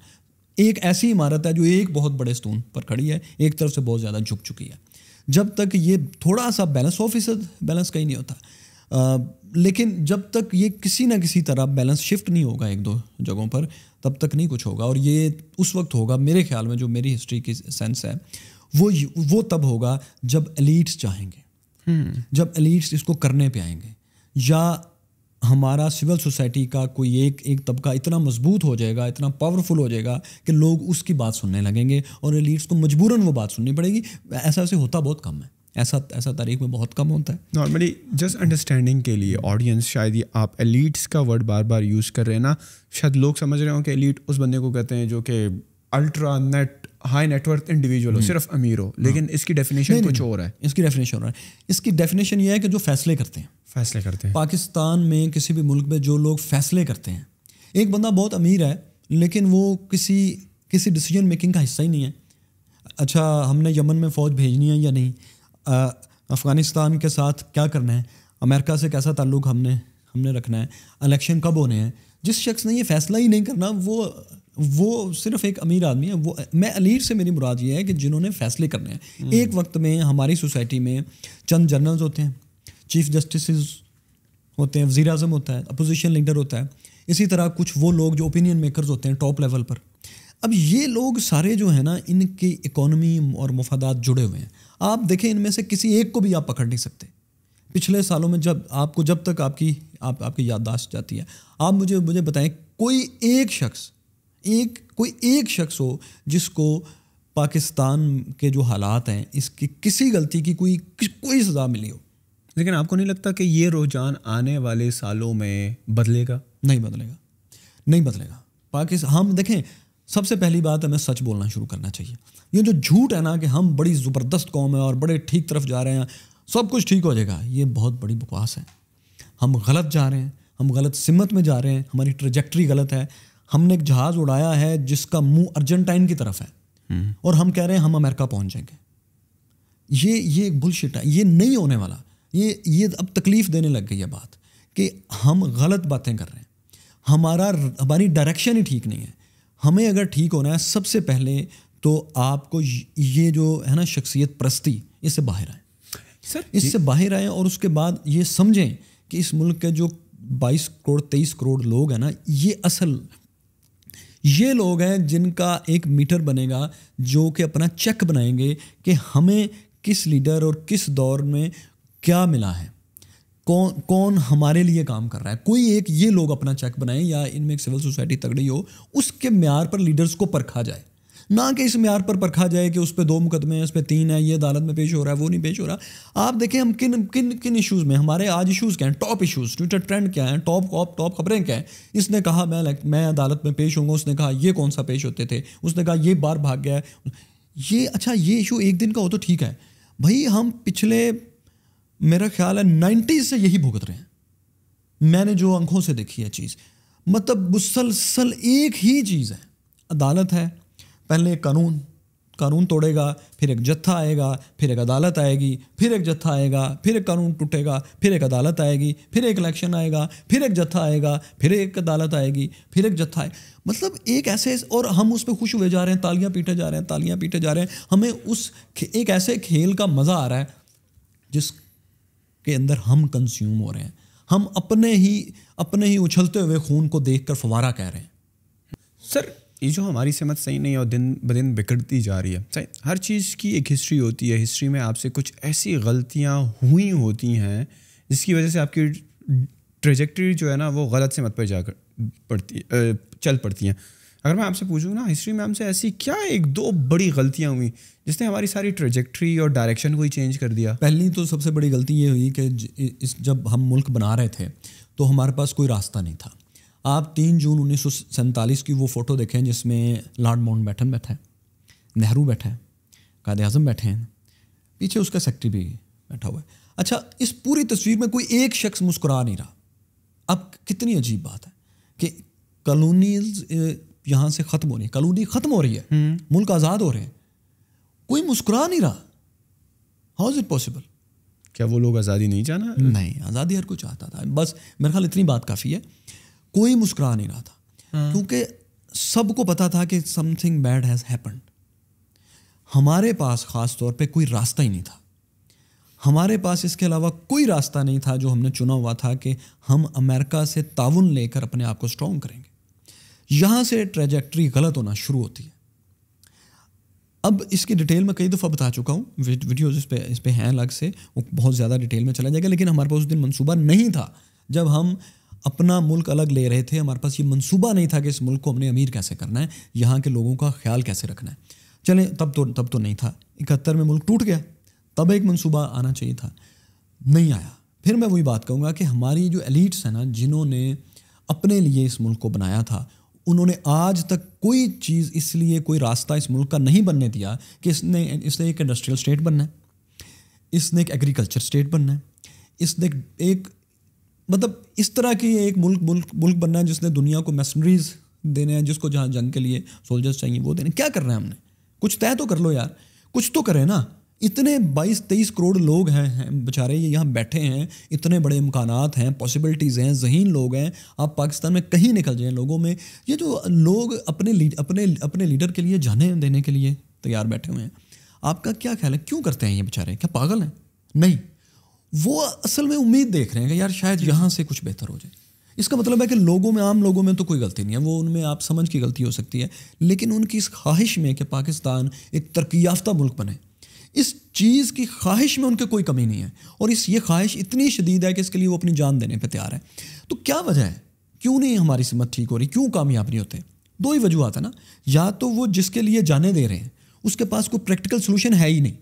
एक ऐसी इमारत है जो एक बहुत बड़े स्तून पर खड़ी है एक तरफ से बहुत ज़्यादा झुक चुकी है जब तक ये थोड़ा सा बैलेंस सौ फीसद बैलेंस कहीं नहीं होता आ, लेकिन जब तक ये किसी ना किसी तरह बैलेंस शिफ्ट नहीं होगा एक दो जगहों पर तब तक नहीं कुछ होगा और ये उस वक्त होगा मेरे ख्याल में जो मेरी हिस्ट्री की सेंस है वो वो तब होगा जब एलिट्स चाहेंगे जब एलिट्स इसको करने पे आएंगे या हमारा सिविल सोसाइटी का कोई एक एक तबका इतना मजबूत हो जाएगा इतना पावरफुल हो जाएगा कि लोग उसकी बात सुनने लगेंगे और एलिट्स को मजबूरन वो बात सुननी पड़ेगी ऐसा ऐसे होता बहुत कम है ऐसा ऐसा तारीख में बहुत कम होता है नॉर्मली जस्ट अंडरस्टैंडिंग के लिए ऑडियंस शायद ये आप एलिट्स का वर्ड बार बार यूज़ कर रहे हैं ना शायद लोग समझ रहे हो कि एलिट उस बंदे को कहते हैं जो कि ultra net high net worth individual हो hmm. सिर्फ अमीर हो लेकिन hmm. इसकी डेफिनेशन कुछ और है इसकी डेफिनेशन और है इसकी डेफिनेशन ये है कि जो फैसले करते हैं फैसले करते हैं पाकिस्तान में किसी भी मुल्क में जो लोग फैसले करते हैं एक बंदा बहुत अमीर है लेकिन वो किसी किसी डिसीजन मेकिंग का हिस्सा ही नहीं है अच्छा हमने यमन में फ़ौज भेजनी है या नहीं अफ़गानिस्तान के साथ क्या करना है अमेरिका से कैसा ताल्लुक हमने हमने रखना है इलेक्शन कब होने हैं जिस शख्स ने ये फैसला ही नहीं करना वो वो सिर्फ एक अमीर आदमी है वो मैं अलीर से मेरी मुराद ये है कि जिन्होंने फैसले करने हैं हम्म। एक वक्त में हमारी सोसाइटी में चंद जनरल्स होते हैं चीफ जस्टिस होते हैं वजीर अजम होता है अपोजिशन लीडर होता है इसी तरह कुछ वो लोग जो ओपिनियन मेकर्स होते हैं टॉप लेवल पर अब ये लोग सारे जो हैं ना इनकी इकोनमी और मफादात जुड़े हुए हैं आप देखें इनमें से किसी एक को भी आप पकड़ नहीं सकते पिछले सालों में जब आपको जब तक आपकी आप आपकी याददाश्त जाती है आप मुझे मुझे बताएं कोई एक शख्स एक कोई एक शख्स हो जिसको पाकिस्तान के जो हालात हैं इसकी किसी गलती की कोई कोई सज़ा मिली हो लेकिन आपको नहीं लगता कि ये रुझान आने वाले सालों में बदलेगा नहीं बदलेगा नहीं बदलेगा पाकिस्तान हम देखें सबसे पहली बात हमें सच बोलना शुरू करना चाहिए ये जो झूठ है ना कि हम बड़ी ज़बरदस्त कौम है और बड़े ठीक तरफ जा रहे हैं सब कुछ ठीक हो जाएगा ये बहुत बड़ी बकवास है हम गलत जा रहे हैं हम गलत सिमत में जा रहे हैं हमारी ट्रजेक्ट्री गलत है हमने एक जहाज उड़ाया है जिसका मुंह अर्जेंटाइन की तरफ है हम्म। और हम कह रहे हैं हम अमेरिका पहुंच जाएंगे ये ये एक बुलशिट है ये नहीं होने वाला ये ये अब तकलीफ देने लग गई है बात कि हम गलत बातें कर रहे हैं हमारा हमारी डायरेक्शन ही ठीक नहीं है हमें अगर ठीक होना है सबसे पहले तो आपको ये जो है ना शख्सियत प्रस्ती इससे बाहर आए सर इससे बाहर आए और उसके बाद ये समझें कि इस मुल्क के जो 22 करोड़ 23 करोड़ लोग हैं ना ये असल ये लोग हैं जिनका एक मीटर बनेगा जो कि अपना चेक बनाएंगे कि हमें किस लीडर और किस दौर में क्या मिला है कौन कौन हमारे लिए काम कर रहा है कोई एक ये लोग अपना चेक बनाएं या इनमें एक सिविल सोसाइटी तगड़ी हो उसके म्यार पर लीडर्स को परखा जाए ना कि इस म्यार पर परखा जाए कि उस पर दो मुकदमे हैं उस पर तीन है ये अदालत में पेश हो रहा है वो नहीं पेश हो रहा आप देखें हम किन किन किन इशूज़ में हमारे आज इशूज़ क्या हैं टॉप इशूज़ ट्विटर ट्रेंड क्या है टॉप टॉप टॉप खबरें क्या हैं इसने कहा मैं मैं अदालत में पेश हूँ उसने कहा ये कौन सा पेश होते थे उसने कहा ये बार भाग गया है ये अच्छा ये इशू एक दिन का हो तो ठीक है भाई हम पिछले मेरा ख्याल है नाइन्टीज से यही भुगत रहे हैं मैंने जो आंखों से देखी है चीज़ मतलब मुसलसल एक ही चीज़ है अदालत है पहले एक कानून कानून तोड़ेगा फिर एक जत्था आएगा फिर एक अदालत आएगी फिर एक जत्था आएगा फिर एक कानून टूटेगा फिर एक अदालत आएगी फिर एक इलेक्शन आएगा फिर एक जत्था आएगा फिर एक अदालत आएगी फिर एक जत्था आएगा मतलब एक ऐसे और हम उस पर खुश हुए जा रहे हैं तालियां पीटे जा रहे हैं तालियां पीटे जा रहे हैं हमें उस एक ऐसे खेल का मज़ा आ रहा है जिसके अंदर हम कंज्यूम हो रहे हैं हम अपने ही अपने ही उछलते हुए खून को देख कर फवारा कह रहे हैं सर ये जो हमारी समझ सही नहीं है और दिन ब दिन बिगड़ती जा रही है सही हर चीज़ की एक हिस्ट्री होती है हिस्ट्री में आपसे कुछ ऐसी गलतियाँ हुई होती हैं जिसकी वजह से आपकी ट्रेजेक्ट्री जो है ना वो गलत से मत पर जाकर पड़ती चल पड़ती हैं अगर मैं आपसे पूछूँ ना हिस्ट्री में हमसे ऐसी क्या एक दो बड़ी गलतियाँ हुई जिसने हमारी सारी ट्रेजेक्ट्री और डायरेक्शन को ही चेंज कर दिया पहली तो सबसे बड़ी गलती ये हुई कि इस जब हम मुल्क बना रहे थे तो हमारे पास कोई रास्ता नहीं था आप तीन जून उन्नीस की वो फ़ोटो देखें जिसमें लॉर्ड माउंट बैठन बैठा है नेहरू बैठा है कायद अजम बैठे हैं पीछे उसका सेक्रेटरी भी बैठा हुआ है अच्छा इस पूरी तस्वीर में कोई एक शख्स मुस्कुरा नहीं रहा अब कितनी अजीब बात है कि कलोनीज यहाँ से ख़त्म हो रही है कलोनी ख़त्म हो रही है हम्म। मुल्क आज़ाद हो रहे हैं कोई मुस्कुरा नहीं रहा हाउ इज़ इट पॉसिबल क्या वो लोग आज़ादी नहीं चाहना नहीं आज़ादी हर कोई चाहता था बस मेरे ख्याल इतनी बात काफ़ी है कोई मुस्कुरा नहीं रहा था हम्म। क्योंकि सबको पता था कि समथिंग बैड हैज़ हैपन हमारे पास ख़ास तौर पे कोई रास्ता ही नहीं था हमारे पास इसके अलावा कोई रास्ता नहीं था जो हमने चुना हुआ था कि हम अमेरिका से ताउन लेकर अपने आप को स्ट्रॉन्ग करेंगे यहाँ से ट्रेजेक्ट्री गलत होना शुरू होती है अब इसकी डिटेल में कई दफ़ा बता चुका हूँ वीडियोज़ इस पर इस पर हैं अलग से वो बहुत ज़्यादा डिटेल में चला जाएगा लेकिन हमारे पास उस दिन मनसूबा नहीं था जब हम अपना मुल्क अलग ले रहे थे हमारे पास ये मंसूबा नहीं था कि इस मुल्क को हमने अमीर कैसे करना है यहाँ के लोगों का ख्याल कैसे रखना है चलें तब तो तब तो नहीं था इकहत्तर में मुल्क टूट गया तब एक मंसूबा आना चाहिए था नहीं आया फिर मैं वही बात कहूँगा कि हमारी जो एलिट्स हैं ना जिन्होंने अपने लिए इस मुल्क को बनाया था उन्होंने आज तक कोई चीज़ इसलिए कोई रास्ता इस मुल्क का नहीं बनने दिया कि इसने इसने एक इंडस्ट्रियल स्टेट बनना है इसने एक एग्रीकल्चर स्टेट बनना है इसने एक मतलब इस तरह के एक मुल्क मुल्क मुल्क बनना है जिसने दुनिया को मैसनरीज़ देने हैं जिसको जहाँ जंग के लिए सोल्जर्स चाहिए वो देने क्या करना है हमने कुछ तय तो कर लो यार कुछ तो करें ना इतने 22 तेईस करोड़ लोग हैं, हैं बेचारे ये यहाँ बैठे हैं इतने बड़े इम्कान हैं पॉसिबिलिटीज़ हैं जहीन लोग हैं आप पाकिस्तान में कहीं निकल जाएं लोगों में ये जो लोग अपने लीड, अपने अपने लीडर के लिए जाने देने के लिए तैयार बैठे हुए हैं आपका क्या ख्याल है क्यों करते हैं ये बेचारे क्या पागल हैं नहीं वो असल में उम्मीद देख रहे हैं कि यार शायद यहाँ से कुछ बेहतर हो जाए इसका मतलब है कि लोगों में आम लोगों में तो कोई गलती नहीं है वो उनमें आप समझ की गलती हो सकती है लेकिन उनकी इस ख्वाहिश में कि पाकिस्तान एक तरक्की याफ्ता मुल्क बने इस चीज़ की ख्वाहिश में उनकी कोई कमी नहीं है और इस ये ख्वाहिश इतनी शदीद है कि इसके लिए वो अपनी जान देने पर तैयार है तो क्या वजह है क्यों नहीं हमारी सिमत ठीक हो रही क्यों कामयाब नहीं होते दो ही वजूहत है ना या तो वो जिसके लिए जाने दे रहे हैं उसके पास कोई प्रैक्टिकल सोल्यूशन है ही नहीं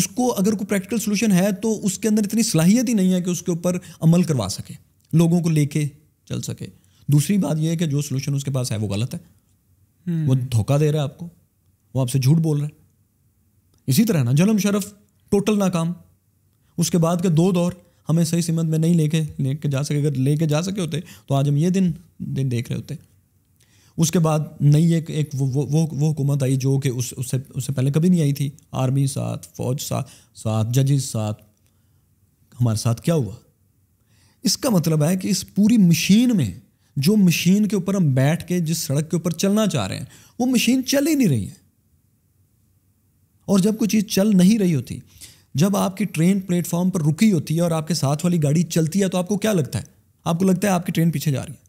उसको अगर कोई प्रैक्टिकल सोल्यूशन है तो उसके अंदर इतनी सलाहियत ही नहीं है कि उसके ऊपर अमल करवा सके लोगों को लेके चल सके दूसरी बात यह है कि जो सोल्यूशन उसके पास है वो गलत है हम्म। वो धोखा दे रहा है आपको वो आपसे झूठ बोल रहा है इसी तरह ना जन्म शरफ टोटल नाकाम उसके बाद के दो दौर हमें सही सीमत में नहीं लेके लेके जा सके अगर लेके जा सके होते तो आज हम ये दिन दिन देख रहे होते उसके बाद नई एक एक वो वो वो, वो हुकूमत आई जो कि उस उससे उससे पहले कभी नहीं आई थी आर्मी साथ फौज साथ साथ जजेस साथ हमारे साथ क्या हुआ इसका मतलब है कि इस पूरी मशीन में जो मशीन के ऊपर हम बैठ के जिस सड़क के ऊपर चलना चाह रहे हैं वो मशीन चल ही नहीं रही है और जब कोई चीज़ चल नहीं रही होती जब आपकी ट्रेन प्लेटफॉर्म पर रुकी होती है और आपके साथ वाली गाड़ी चलती है तो आपको क्या लगता है आपको लगता है आपकी ट्रेन पीछे जा रही है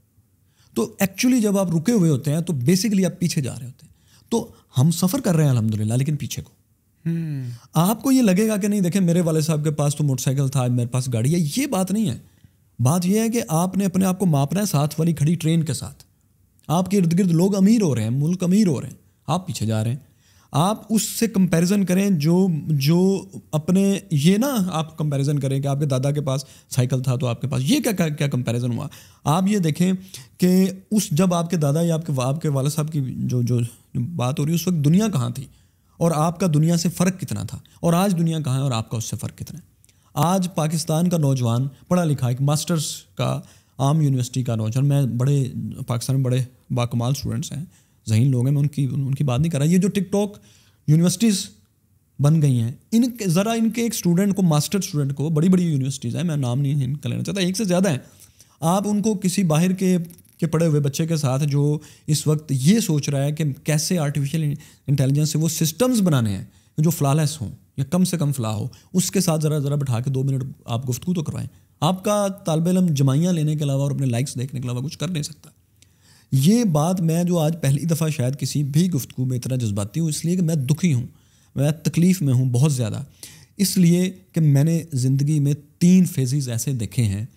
तो एक्चुअली जब आप रुके हुए होते हैं तो बेसिकली आप पीछे जा रहे होते हैं तो हम सफ़र कर रहे हैं अलहमदुल्ला लेकिन पीछे को hmm. आपको ये लगेगा कि नहीं देखें मेरे वाले साहब के पास तो मोटरसाइकिल था मेरे पास गाड़ी है ये बात नहीं है बात यह है कि आपने अपने आप को मापना है साथ वाली खड़ी ट्रेन के साथ आपके इर्द गिर्द लोग अमीर हो रहे हैं मुल्क अमीर हो रहे हैं आप पीछे जा रहे हैं आप उससे कंपैरिजन करें जो जो अपने ये ना आप कंपैरिजन करें कि आपके दादा के पास साइकिल था तो आपके पास ये क्या क्या, क्या कंपैरिजन हुआ आप ये देखें कि उस जब आपके दादा या आपके आपके वाल साहब की जो जो बात हो रही है उस वक्त दुनिया कहाँ थी और आपका दुनिया से फ़र्क कितना था और आज दुनिया कहाँ है और आपका उससे फ़र्क कितना है आज पाकिस्तान का नौजवान पढ़ा लिखा एक मास्टर्स का आम यूनिवर्सिटी का नौजवान मैं बड़े पाकिस्तान में बड़े बाकमाल स्टूडेंट्स हैं जहीन लोग हैं मैं उनकी उनकी बात नहीं कर रहा ये जो टिकटॉक यूनिवर्सिटीज़ बन गई हैं इन ज़रा इनके एक स्टूडेंट को मास्टर स्टूडेंट को बड़ी बड़ी यूनिवर्सिटीज़ हैं मैं नाम नहीं इनका लेना चाहता एक से ज़्यादा हैं आप उनको किसी बाहर के के पढ़े हुए बच्चे के साथ जो इस वक्त ये सोच रहा है कि कैसे आर्टिफिशियल इंटेलिजेंस से वो सिस्टम्स बनाने हैं जो फ्लालेस हों या कम से कम फ्ला हो उसके साथ ज़रा ज़रा बैठा के दो मिनट आप गुफ्तु तो करवाएँ आपका तालब इलम जमाइयाँ लेने के अलावा और अपने लाइक्स देखने के अलावा कुछ कर नहीं सकता ये बात मैं जो आज पहली दफ़ा शायद किसी भी गुफ्तु में इतना जज्बाती हूँ इसलिए कि मैं दुखी हूँ मैं तकलीफ़ में हूँ बहुत ज़्यादा इसलिए कि मैंने ज़िंदगी में तीन फेजिज़ ऐसे देखे हैं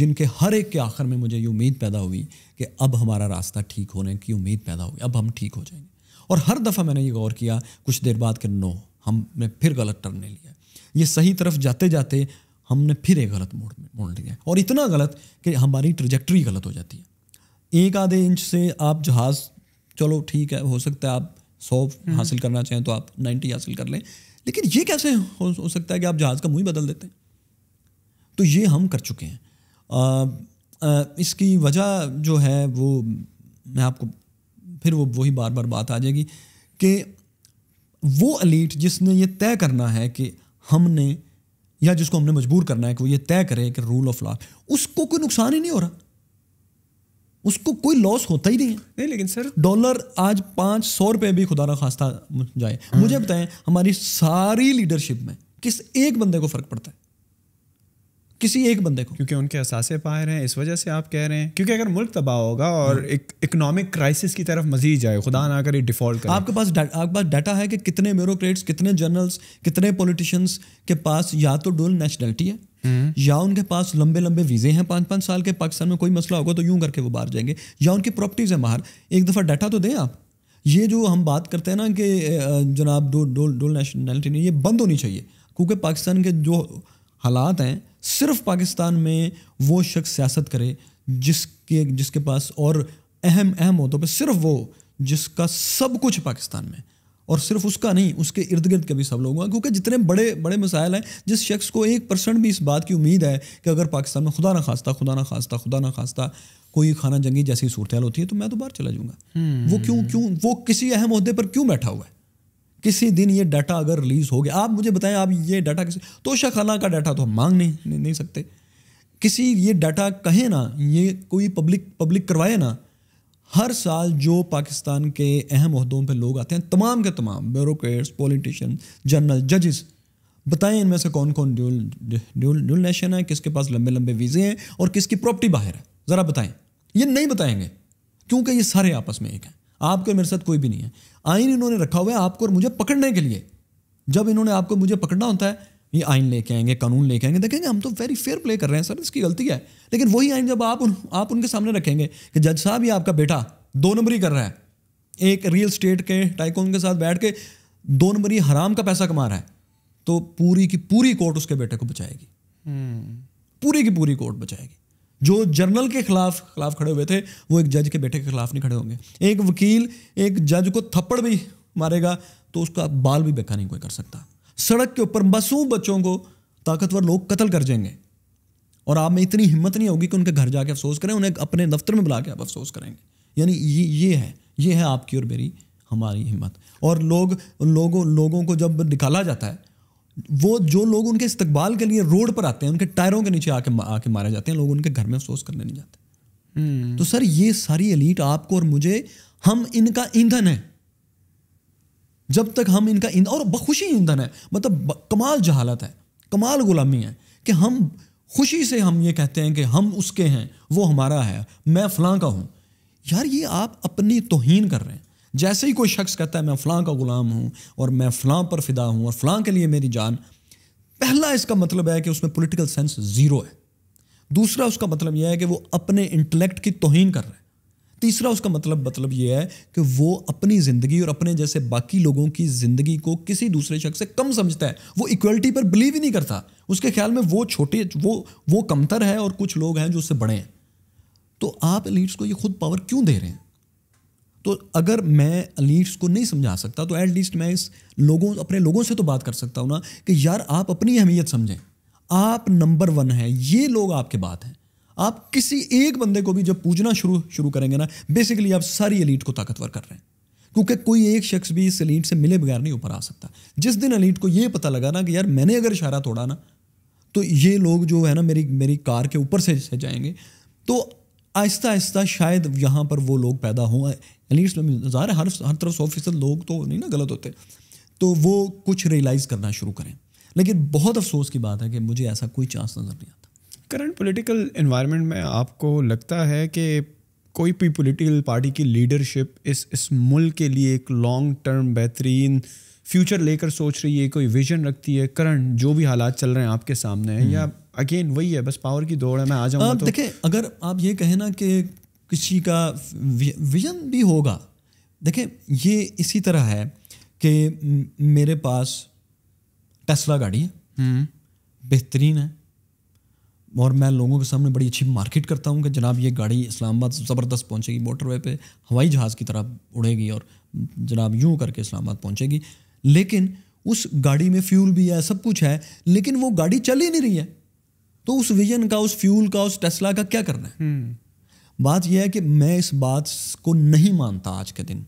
जिनके हर एक के आखिर में मुझे ये उम्मीद पैदा हुई कि अब हमारा रास्ता ठीक होने की उम्मीद पैदा हुई अब हम ठीक हो जाएंगे और हर दफ़ा मैंने ये गौर किया कुछ देर बाद कि नो हमने फिर गलत टर्न ले लिया ये सही तरफ जाते जाते हमने फिर एक गलत मोड़ मोड़ लिया और इतना गलत कि हमारी ट्रजेक्ट्री गलत हो जाती है एक आधे इंच से आप जहाज चलो ठीक है हो सकता है आप सौ हम्म। हासिल करना चाहें तो आप नाइन्टी हासिल कर लें लेकिन ये कैसे हो, हो सकता है कि आप जहाज का मुंह ही बदल देते हैं तो ये हम कर चुके हैं आ, आ, इसकी वजह जो है वो मैं आपको फिर वो वही बार बार बात आ जाएगी कि वो अलीट जिसने ये तय करना है कि हमने या जिसको हमने मजबूर करना है कि वो ये तय करे कि रूल ऑफ लॉ उसको कोई नुकसान ही नहीं हो रहा उसको कोई लॉस होता ही नहीं है नहीं लेकिन सर डॉलर आज पाँच सौ रुपये भी खुदा ना खास्ता जाए मुझे हाँ। बताएं हमारी सारी लीडरशिप में किस एक बंदे को फ़र्क पड़ता है किसी एक बंदे को क्योंकि उनके असासे पायर हैं इस वजह से आप कह रहे हैं क्योंकि अगर मुल्क तबाह होगा और हाँ। एक इकोनॉमिक क्राइसिस की तरफ मजीद जाए खुदा ना करे डिफॉल्ट आपके पास आपके पास डाटा है कि कितने ब्यूरोक्रेट्स कितने जर्नल्स कितने पॉलिटिशियंस के पास या तो डुअल नेशनलिटी है हम्म। या उनके पास लंबे लंबे वीजे हैं पाँच पाँच साल के पाकिस्तान में कोई मसला होगा तो यूं करके वो बाहर जाएंगे या उनकी प्रॉपर्टीज हैं बाहर एक दफ़ा डाटा तो दें आप ये जो हम बात करते हैं ना कि जनाब डो डोल डोल नेशनैलिटी नहीं ये बंद होनी चाहिए क्योंकि पाकिस्तान के जो हालात हैं सिर्फ पाकिस्तान में वो शख्स सियासत करे जिसके जिसके पास और अहम अहम होदों पर सिर्फ वो जिसका सब कुछ पाकिस्तान में और सिर्फ उसका नहीं उसके इर्द गिर्द के भी सब लोगों का क्योंकि जितने बड़े बड़े मसाइल हैं जिस शख्स को एक परसेंट भी इस बात की उम्मीद है कि अगर पाकिस्तान में खुदा ना खास्ता खुदा ना खास्ता खुदा ना खास्ता कोई खाना जंगी जैसी सूरत होती है तो मैं तो बाहर चला जाऊँगा हम्म। वो क्यों क्यों वो किसी अहम अहदे पर क्यों बैठा हुआ है किसी दिन ये डाटा अगर रिलीज़ हो गया आप मुझे बताएं आप ये डाटा किसी तोशा खाना का डाटा तो हम मांग नहीं नहीं सकते किसी ये डाटा कहे ना ये कोई पब्लिक पब्लिक करवाए ना हर साल जो पाकिस्तान के अहम अहदों पर लोग आते हैं तमाम के तमाम ब्यूरोट्स पॉलिटिशन जनरल जजेस बताएं इनमें से कौन कौन ड्यूल ड्यूल ड्यूल नेशन है किसके पास लंबे लंबे वीज़े हैं और किसकी प्रॉपर्टी बाहर है ज़रा बताएं ये नहीं बताएंगे क्योंकि ये सारे आपस में एक हैं आपके मेरे साथ कोई भी नहीं है आइन इन्होंने रखा हुआ है आपको और मुझे पकड़ने के लिए जब इन्होंने आपको मुझे पकड़ना होता है ये आइन लेके आएंगे कानून लेके आएंगे देखेंगे हम तो वेरी फेयर प्ले कर रहे हैं सर इसकी गलती है लेकिन वही आइन जब आप उन आप उनके सामने रखेंगे कि जज साहब ये आपका बेटा दो नंबरी कर रहा है एक रियल स्टेट के टाइकोन के साथ बैठ के दो नंबरी हराम का पैसा कमा रहा है तो पूरी की पूरी कोर्ट उसके बेटे को बचाएगी हम्म। पूरी की पूरी कोर्ट बचाएगी जो जर्नल के खिलाफ खिलाफ खड़े हुए थे वो एक जज के बेटे के खिलाफ नहीं खड़े होंगे एक वकील एक जज को थप्पड़ भी मारेगा तो उसका बाल भी बेकार नहीं कोई कर सकता सड़क के ऊपर मासूम बच्चों को ताकतवर लोग कत्ल कर जाएंगे और आप में इतनी हिम्मत नहीं होगी कि उनके घर जाके अफसोस करें उन्हें अपने दफ्तर में बुला के आप अफसोस करेंगे यानी ये ये है ये है आपकी और मेरी हमारी हिम्मत और लोग लोगों लोगों को जब निकाला जाता है वो जो लोग उनके इस्तकबाल के लिए रोड पर आते हैं उनके टायरों के नीचे आके आके मारे जाते हैं लोग उनके घर में अफसोस करने नहीं जाते हम्म। तो सर ये सारी एलीट आपको और मुझे हम इनका ईंधन है जब तक हम इनका इन और बखुशी ईंधन है मतलब कमाल जहालत है कमाल गुलामी है कि हम खुशी से हम ये कहते हैं कि हम उसके हैं वो हमारा है मैं फलां का हूँ यार ये आप अपनी तोहन कर रहे हैं जैसे ही कोई शख्स कहता है मैं फ़लाँ का ग़ुलाम हूँ और मैं फ़लाँ पर फिदा हूँ और फ़लाँ के लिए मेरी जान पहला इसका मतलब है कि उसमें पॉलिटिकल सेंस ज़ीरो है दूसरा उसका मतलब यह है कि वो अपने इंटेलेक्ट की तोहन कर रहे हैं तीसरा उसका मतलब मतलब ये है कि वो अपनी ज़िंदगी और अपने जैसे बाकी लोगों की ज़िंदगी को किसी दूसरे शख्स से कम समझता है वो इक्वलिटी पर बिलीव ही नहीं करता उसके ख्याल में वो छोटे वो वो कमतर है और कुछ लोग हैं जो उससे बड़े हैं तो आप एलिट्स को ये खुद पावर क्यों दे रहे हैं तो अगर मैं एलिट्स को नहीं समझा सकता तो एटलीस्ट मैं इस लोगों अपने लोगों से तो बात कर सकता हूँ ना कि यार आप अपनी अहमियत समझें आप नंबर वन हैं ये लोग आपके बात हैं आप किसी एक बंदे को भी जब पूजना शुरू शुरू करेंगे ना बेसिकली आप सारी अलीट को ताकतवर कर रहे हैं क्योंकि कोई एक शख्स भी इस अलीट से मिले बगैर नहीं ऊपर आ सकता जिस दिन अलीट को ये पता लगा ना कि यार मैंने अगर इशारा तोड़ा ना तो ये लोग जो है ना मेरी मेरी कार के ऊपर से, से जाएंगे तो आहिस्ता आहिस्ता शायद यहाँ पर वो लोग पैदा हों एलिट्स में ज़ाहिर हर हर तरफ सौ फीसद लोग तो नहीं ना गलत होते तो वो कुछ रियलाइज़ करना शुरू करें लेकिन बहुत अफसोस की बात है कि मुझे ऐसा कोई चांस नज़र नहीं आता करंट पॉलिटिकल इन्वायरमेंट में आपको लगता है कि कोई भी पॉलिटिकल पार्टी की लीडरशिप इस इस मुल्क के लिए एक लॉन्ग टर्म बेहतरीन फ्यूचर लेकर सोच रही है कोई विजन रखती है करंट जो भी हालात चल रहे हैं आपके सामने है हम्म। या अगेन वही है बस पावर की दौड़ है मैं आ जाऊँगा तो देखें अगर आप ये कहें ना कि किसी का विजन भी होगा देखें ये इसी तरह है कि मेरे पास टेस्ला गाड़ी है हम्म। बेहतरीन है और मैं लोगों के सामने बड़ी अच्छी मार्केट करता हूँ कि जनाब ये गाड़ी इस्लामाबाद ज़बरदस्त पहुँचेगी मोटरवे पे हवाई जहाज़ की तरह उड़ेगी और जनाब यूँ करके इस्लामाबाद पहुँचेगी लेकिन उस गाड़ी में फ्यूल भी है सब कुछ है लेकिन वो गाड़ी चल ही नहीं रही है तो उस विजन का उस फ्यूल का उस टेस्ला का क्या करना है हम्म। बात यह है कि मैं इस बात को नहीं मानता आज के दिन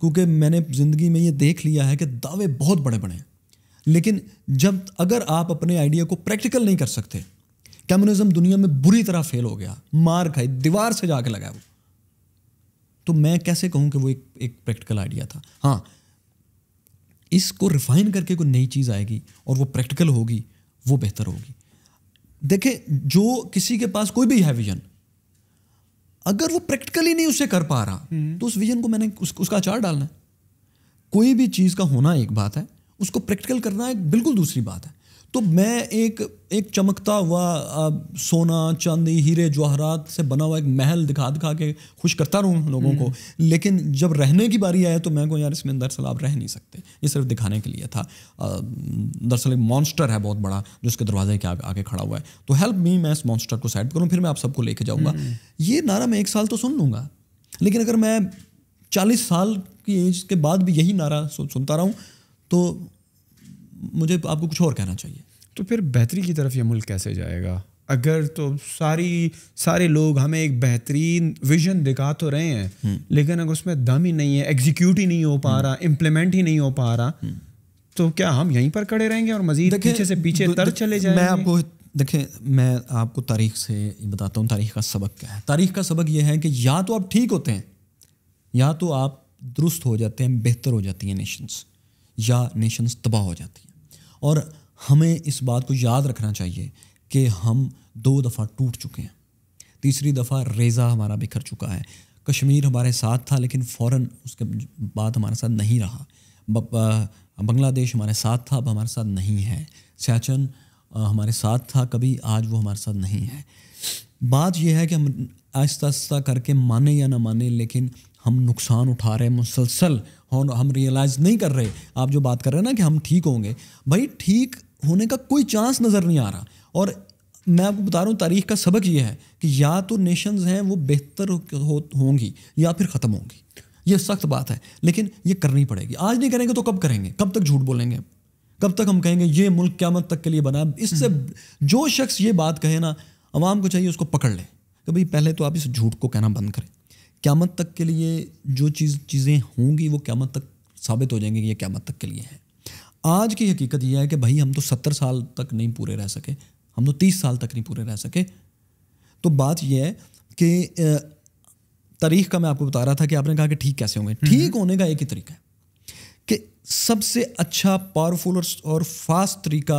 क्योंकि मैंने ज़िंदगी में ये देख लिया है कि दावे बहुत बड़े बड़े हैं लेकिन जब अगर आप अपने आइडिया को प्रैक्टिकल नहीं कर सकते कम्युनिज्म दुनिया में बुरी तरह फेल हो गया मार खाई दीवार से जाके लगा वो तो मैं कैसे कहूँ कि वो एक एक प्रैक्टिकल आइडिया था हाँ इसको रिफाइन करके कोई नई चीज़ आएगी और वो प्रैक्टिकल होगी वो बेहतर होगी देखे जो किसी के पास कोई भी है विजन अगर वो प्रैक्टिकली नहीं उसे कर पा रहा हम्म। तो उस विजन को मैंने उस, उसका आचार डालना है कोई भी चीज़ का होना एक बात है उसको प्रैक्टिकल करना एक बिल्कुल दूसरी बात है तो मैं एक एक चमकता हुआ आ, सोना चांदी हीरे जवाहरात से बना हुआ एक महल दिखा दिखा के खुश करता रहूँ लोगों को हम्म। लेकिन जब रहने की बारी आए तो मैं को यार इसमें दरअसल आप रह नहीं सकते ये सिर्फ दिखाने के लिए था दरअसल एक मॉन्स्टर है बहुत बड़ा जो उसके दरवाजे के आगे, आगे खड़ा हुआ है तो हेल्प मी मैं इस मॉन्स्टर को सेट करूँ फिर मैं आप सबको लेके जाऊँगा हम्म। ये नारा मैं एक साल तो सुन लूँगा लेकिन अगर मैं चालीस साल की एज के बाद भी यही नारा सुनता रहा तो मुझे आपको कुछ और कहना चाहिए तो फिर बेहतरी की तरफ ये मुल्क कैसे जाएगा अगर तो सारी सारे लोग हमें एक बेहतरीन विजन दिखा तो रहे हैं हम्म। लेकिन अगर उसमें दम ही नहीं है एग्जीक्यूट हम्म। ही नहीं हो पा रहा इम्प्लीमेंट ही नहीं हो पा रहा तो क्या हम यहीं पर खड़े रहेंगे और मजीद पीछे से पीछे तर चले जाएंगे मैं आपको देखें मैं आपको तारीख से बताता हूँ तारीख का सबक क्या है तारीख का सबक यह है कि या तो आप ठीक होते हैं या तो आप दुरुस्त हो जाते हैं बेहतर हो जाती हैं नेशंस या नेशंस तबाह हो जाती हैं और हमें इस बात को याद रखना चाहिए कि हम दो दफ़ा टूट चुके हैं तीसरी दफ़ा रेजा हमारा बिखर चुका है कश्मीर हमारे साथ था लेकिन फ़ौर उसके बाद हमारे साथ नहीं रहा बांग्लादेश हमारे साथ था अब हमारे साथ नहीं है सियाचन हमारे साथ था कभी आज वो हमारे साथ नहीं है बात यह है कि हम आहिस्ता आहिस्ता करके माने या ना माने लेकिन हम नुकसान उठा रहे हैं मुसलसल और हम रियलाइज़ नहीं कर रहे आप जो बात कर रहे हैं ना कि हम ठीक होंगे भाई ठीक होने का कोई चांस नज़र नहीं आ रहा और मैं आपको बता रहा हूँ तारीख का सबक ये है कि या तो नेशंस हैं वो बेहतर हो, होंगी या फिर ख़त्म होंगी ये सख्त बात है लेकिन ये करनी पड़ेगी आज नहीं करेंगे तो कब करेंगे कब तक झूठ बोलेंगे कब तक हम कहेंगे ये मुल्क मत तक के लिए बना इससे हम्म। जो शख्स ये बात कहे ना आवाम को चाहिए उसको पकड़ लें कि भाई पहले तो आप इस झूठ को कहना बंद करें क्यामत तक के लिए जो चीज़ चीज़ें होंगी वो क्यामत तक साबित हो जाएंगी कि ये क्यामत तक के लिए हैं आज की हकीकत यह है कि भाई हम तो सत्तर साल तक नहीं पूरे रह सके हम तो तीस साल तक नहीं पूरे रह सके तो बात यह है कि तारीख का मैं आपको बता रहा था कि आपने कहा कि ठीक कैसे होंगे हम्म। ठीक होने का एक ही तरीका है कि सबसे अच्छा पावरफुल और फास्ट तरीका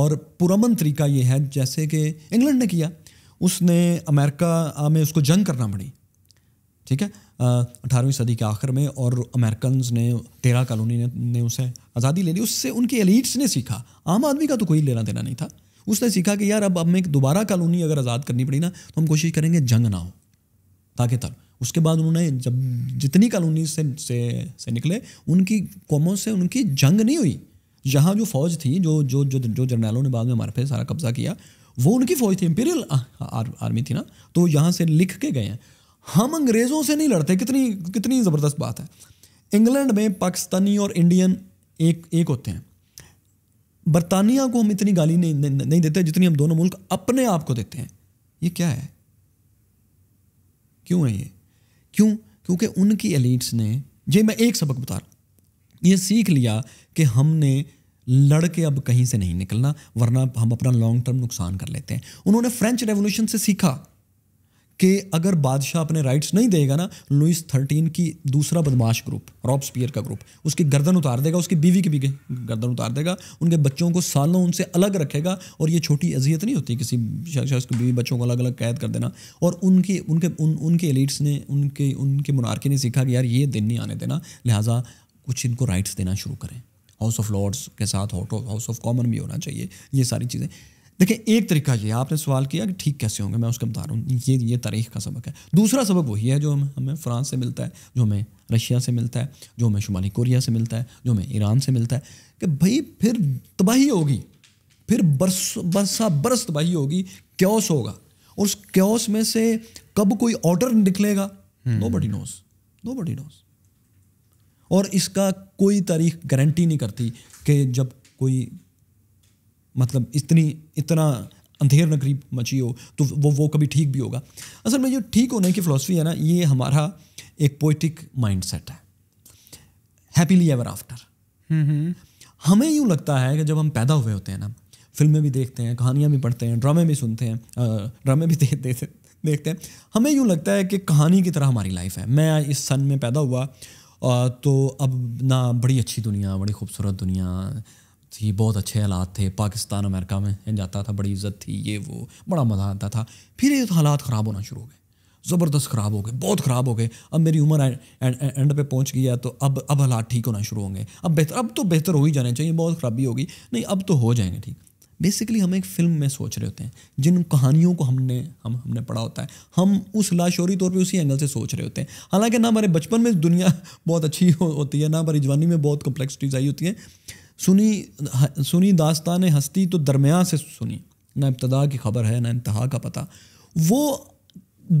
और पुरमन तरीका यह है जैसे कि इंग्लैंड ने किया उसने अमेरिका में उसको जंग करना पड़ी ठीक है अठारहवीं सदी के आखिर में और अमेरिकन ने तेरह कॉलोनी ने, ने उसे आज़ादी ले ली उससे उनके एलिट्स ने सीखा आम आदमी का तो कोई लेना देना नहीं था उसने सीखा कि यार अब हमें दोबारा कॉलोनी अगर आज़ाद करनी पड़ी ना तो हम कोशिश करेंगे जंग ना हो ताकि तब उसके बाद उन्होंने जब जितनी कॉलोनी से, से से निकले उनकी कौमों से उनकी जंग नहीं हुई यहाँ जो फौज थी जो जो जो जो जर्नैलों ने बाद में हमारे पे सारा कब्जा किया वो उनकी फौज थी इंपीरियल आर्मी थी ना तो यहाँ से लिख के गए हैं हम अंग्रेज़ों से नहीं लड़ते कितनी कितनी ज़बरदस्त बात है इंग्लैंड में पाकिस्तानी और इंडियन एक एक होते हैं बरतानिया को हम इतनी गाली नहीं नहीं देते जितनी हम दोनों मुल्क अपने आप को देते हैं ये क्या है क्यों है ये क्यों क्योंकि उनकी एलिट्स ने ये मैं एक सबक बता रहा हूँ ये सीख लिया कि हमने लड़ के अब कहीं से नहीं निकलना वरना हम अपना लॉन्ग टर्म नुकसान कर लेते हैं उन्होंने फ्रेंच रेवोल्यूशन से सीखा कि अगर बादशाह अपने राइट्स नहीं देगा ना लुइस थर्टीन की दूसरा बदमाश ग्रुप रॉब्स स्पियर का ग्रुप उसकी गर्दन उतार देगा उसकी बीवी की भी गर्दन उतार देगा उनके बच्चों को सालों उनसे अलग रखेगा और ये छोटी अजियत नहीं होती किसी शख्स की बीवी बच्चों को अलग अलग कैद कर देना और उनके उनके उन, उनके एलिट्स ने उनके उनके मुनारकी ने सीखा कि यार ये दिन नहीं आने देना लिहाजा कुछ इनको राइट्स देना शुरू करें हाउस ऑफ लॉर्ड्स के साथ हाउस ऑफ कॉमन भी होना चाहिए ये सारी चीज़ें देखिए एक तरीका ये आपने सवाल किया कि ठीक कैसे होंगे मैं उसका बता रहा हूँ ये ये तारीख का सबक है दूसरा सबक वही है जो हमें हमें फ्रांस से मिलता है जो हमें रशिया से मिलता है जो हमें शुमाली कोरिया से मिलता है जो हमें ईरान से मिलता है कि भाई फिर तबाही होगी फिर बरस बरसा बरस तबाही होगी क्योस होगा और उस क्योस में से कब कोई ऑर्डर निकलेगा nobody knows nobody knows और इसका कोई तारीख गारंटी नहीं करती कि जब कोई मतलब इतनी इतना अंधेर नगरी मची हो तो वो वो कभी ठीक भी होगा असल में जो ठीक होने की फ़िलासफ़ी है ना ये हमारा एक पोइटिक माइंड सेट है हैप्पीली एवर आफ्टर हमें यूँ लगता है कि जब हम पैदा हुए होते हैं ना फिल्में भी देखते हैं कहानियाँ भी पढ़ते हैं ड्रामे भी सुनते हैं ड्रामे भी दे, दे, देखते हैं हमें यूँ लगता है कि कहानी की तरह हमारी लाइफ है मैं इस सन में पैदा हुआ तो अब ना बड़ी अच्छी दुनिया बड़ी खूबसूरत दुनिया थी बहुत अच्छे हालात थे पाकिस्तान अमेरिका में जाता था बड़ी इज्जत थी ये वो बड़ा मज़ा आता था फिर ये तो हालात ख़राब होना शुरू हो गए ज़बरदस्त ख़राब हो गए बहुत ख़राब हो गए अब मेरी उम्र एंड पे पहुंच गई है तो अब अब हालात ठीक होना शुरू होंगे अब बेहतर अब तो बेहतर हो ही जाने चाहिए बहुत ख़राबी होगी नहीं अब तो हो जाएंगे ठीक बेसिकली हम एक फिल्म में सोच रहे होते हैं जिन कहानियों को हमने हम हमने पढ़ा होता है हम उस लाशोरी तौर पे उसी एंगल से सोच रहे होते हैं हालांकि ना हमारे बचपन में दुनिया बहुत अच्छी हो, होती है ना हमारी जवानी में बहुत कम्प्लेक्सिटीज़ आई होती हैं सुनी सुनी दास्तान हस्ती तो दरमिया से सुनी ना इब्तदा की खबर है ना इंतहा का पता वो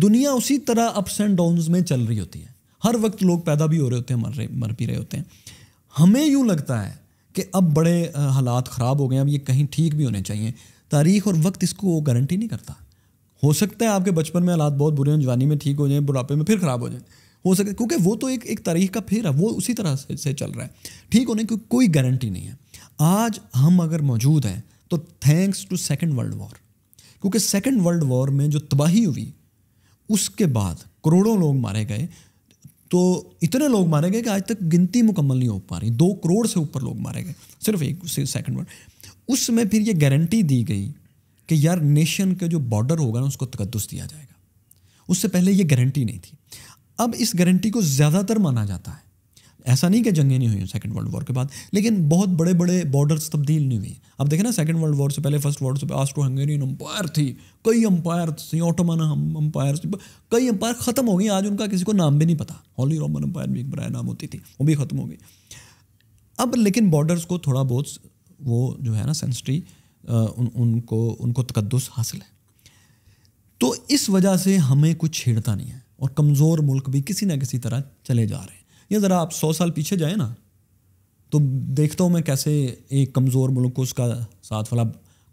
दुनिया उसी तरह अप्स एंड डाउन्स में चल रही होती है हर वक्त लोग पैदा भी हो रहे होते हैं मर रहे मर भी रहे होते हैं हमें यूँ लगता है कि अब बड़े हालात ख़राब हो गए अब ये कहीं ठीक भी होने चाहिए तारीख और वक्त इसको वो गारंटी नहीं करता हो सकता है आपके बचपन में हालात बहुत बुरे हों जवानी में ठीक हो जाएँ बुढ़ापे में फिर ख़राब हो जाएँ हो सके क्योंकि वो तो एक एक तारीख का फिर है वो उसी तरह से, से चल रहा है ठीक होने की कोई गारंटी नहीं है आज हम अगर मौजूद हैं तो thanks to second world war क्योंकि सेकेंड वर्ल्ड वॉर में जो तबाही हुई उसके बाद करोड़ों लोग मारे गए तो इतने लोग मारे गए कि आज तक गिनती मुकम्मल नहीं हो पा रही दो करोड़ से ऊपर लोग मारे गए सिर्फ एक सेकेंड वर्ल्ड उसमें फिर ये गारंटी दी गई कि यार नेशन के जो बॉर्डर होगा ना उसको तकदस दिया जाएगा उससे पहले ये गारंटी नहीं थी अब इस गारंटी को ज़्यादातर माना जाता है ऐसा नहीं कि जंगें नहीं हुई सेकेंड वर्ल्ड वॉर के बाद लेकिन बहुत बड़े बड़े बॉर्डर्स तब्दील नहीं हुई अब देखें ना सेकेंड वर्ल्ड वॉर से पहले फर्स्ट वर्ल्ड से ऑस्ट्रो हंगेरियन अम्पायर थी कई अम्पायर थी ऑटोमन अम्पायर थी कई अम्पायर ख़त्म हो गई आज उनका किसी को नाम भी नहीं पता हॉली रोमन अम्पायर भी एक बड़ा नाम होती थी वो भी ख़त्म हो गई अब लेकिन बॉर्डर्स को थोड़ा बहुत वो जो है ना सेंसटी उन, उनको उनको तकदस हासिल है तो इस वजह से हमें कुछ छेड़ता नहीं है और कमज़ोर मुल्क भी किसी ना किसी तरह चले जा रहे हैं ये ज़रा आप सौ साल पीछे जाए ना तो देखता हूँ मैं कैसे एक कमज़ोर मुल्क को उसका साथ वाला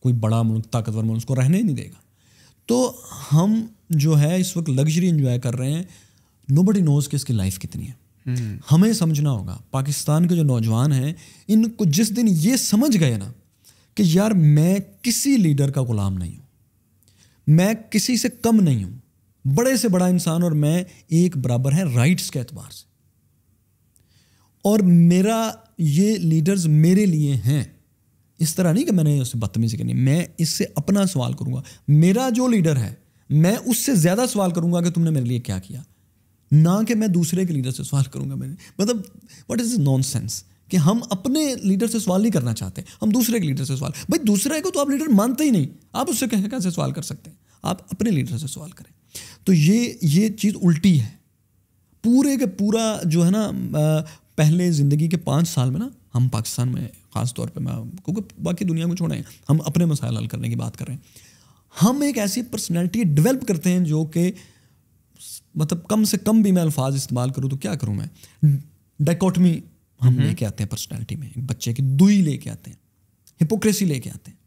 कोई बड़ा मुल्क ताकतवर मुल्क उसको रहने ही नहीं देगा तो हम जो है इस वक्त लग्जरी इन्जॉय कर रहे हैं नो बडी नोज कि इसकी लाइफ कितनी है हम्म। हमें समझना होगा पाकिस्तान के जो नौजवान हैं इनको जिस दिन ये समझ गए ना कि यार मैं किसी लीडर का गुलाम नहीं हूँ मैं किसी से कम नहीं हूँ बड़े से बड़ा इंसान और मैं एक बराबर हैं राइट्स के एतबार से और मेरा ये लीडर्स मेरे लिए हैं इस तरह नहीं कि मैंने उससे बदतमीजी करनी मैं इससे अपना सवाल करूंगा मेरा जो लीडर है मैं उससे ज़्यादा सवाल करूंगा कि तुमने मेरे लिए क्या किया ना कि मैं दूसरे के लीडर से सवाल करूंगा मेरे मतलब वट इज़ नॉन सेंस कि हम अपने लीडर से सवाल नहीं करना चाहते हम दूसरे के लीडर से सवाल भाई दूसरे को तो आप लीडर मानते ही नहीं आप उससे कैसे कैसे सवाल कर सकते हैं आप अपने लीडर से सवाल करें तो ये ये चीज़ उल्टी है पूरे के पूरा जो है ना पहले ज़िंदगी के पाँच साल में ना हम पाकिस्तान में ख़ास तौर पे मैं क्योंकि बाकी दुनिया को छोड़ें हम अपने मसाइल हल करने की बात कर रहे हैं हम एक ऐसी पर्सनैलिटी डेवलप करते हैं जो कि मतलब कम से कम भी मैं अल्फाज इस्तेमाल करूँ तो क्या करूँ मैं डेकोटमी हम हम्म। लेके आते हैं पर्सनैलिटी में एक बच्चे की दुई लेके आते हैं हिपोक्रेसी लेके आते हैं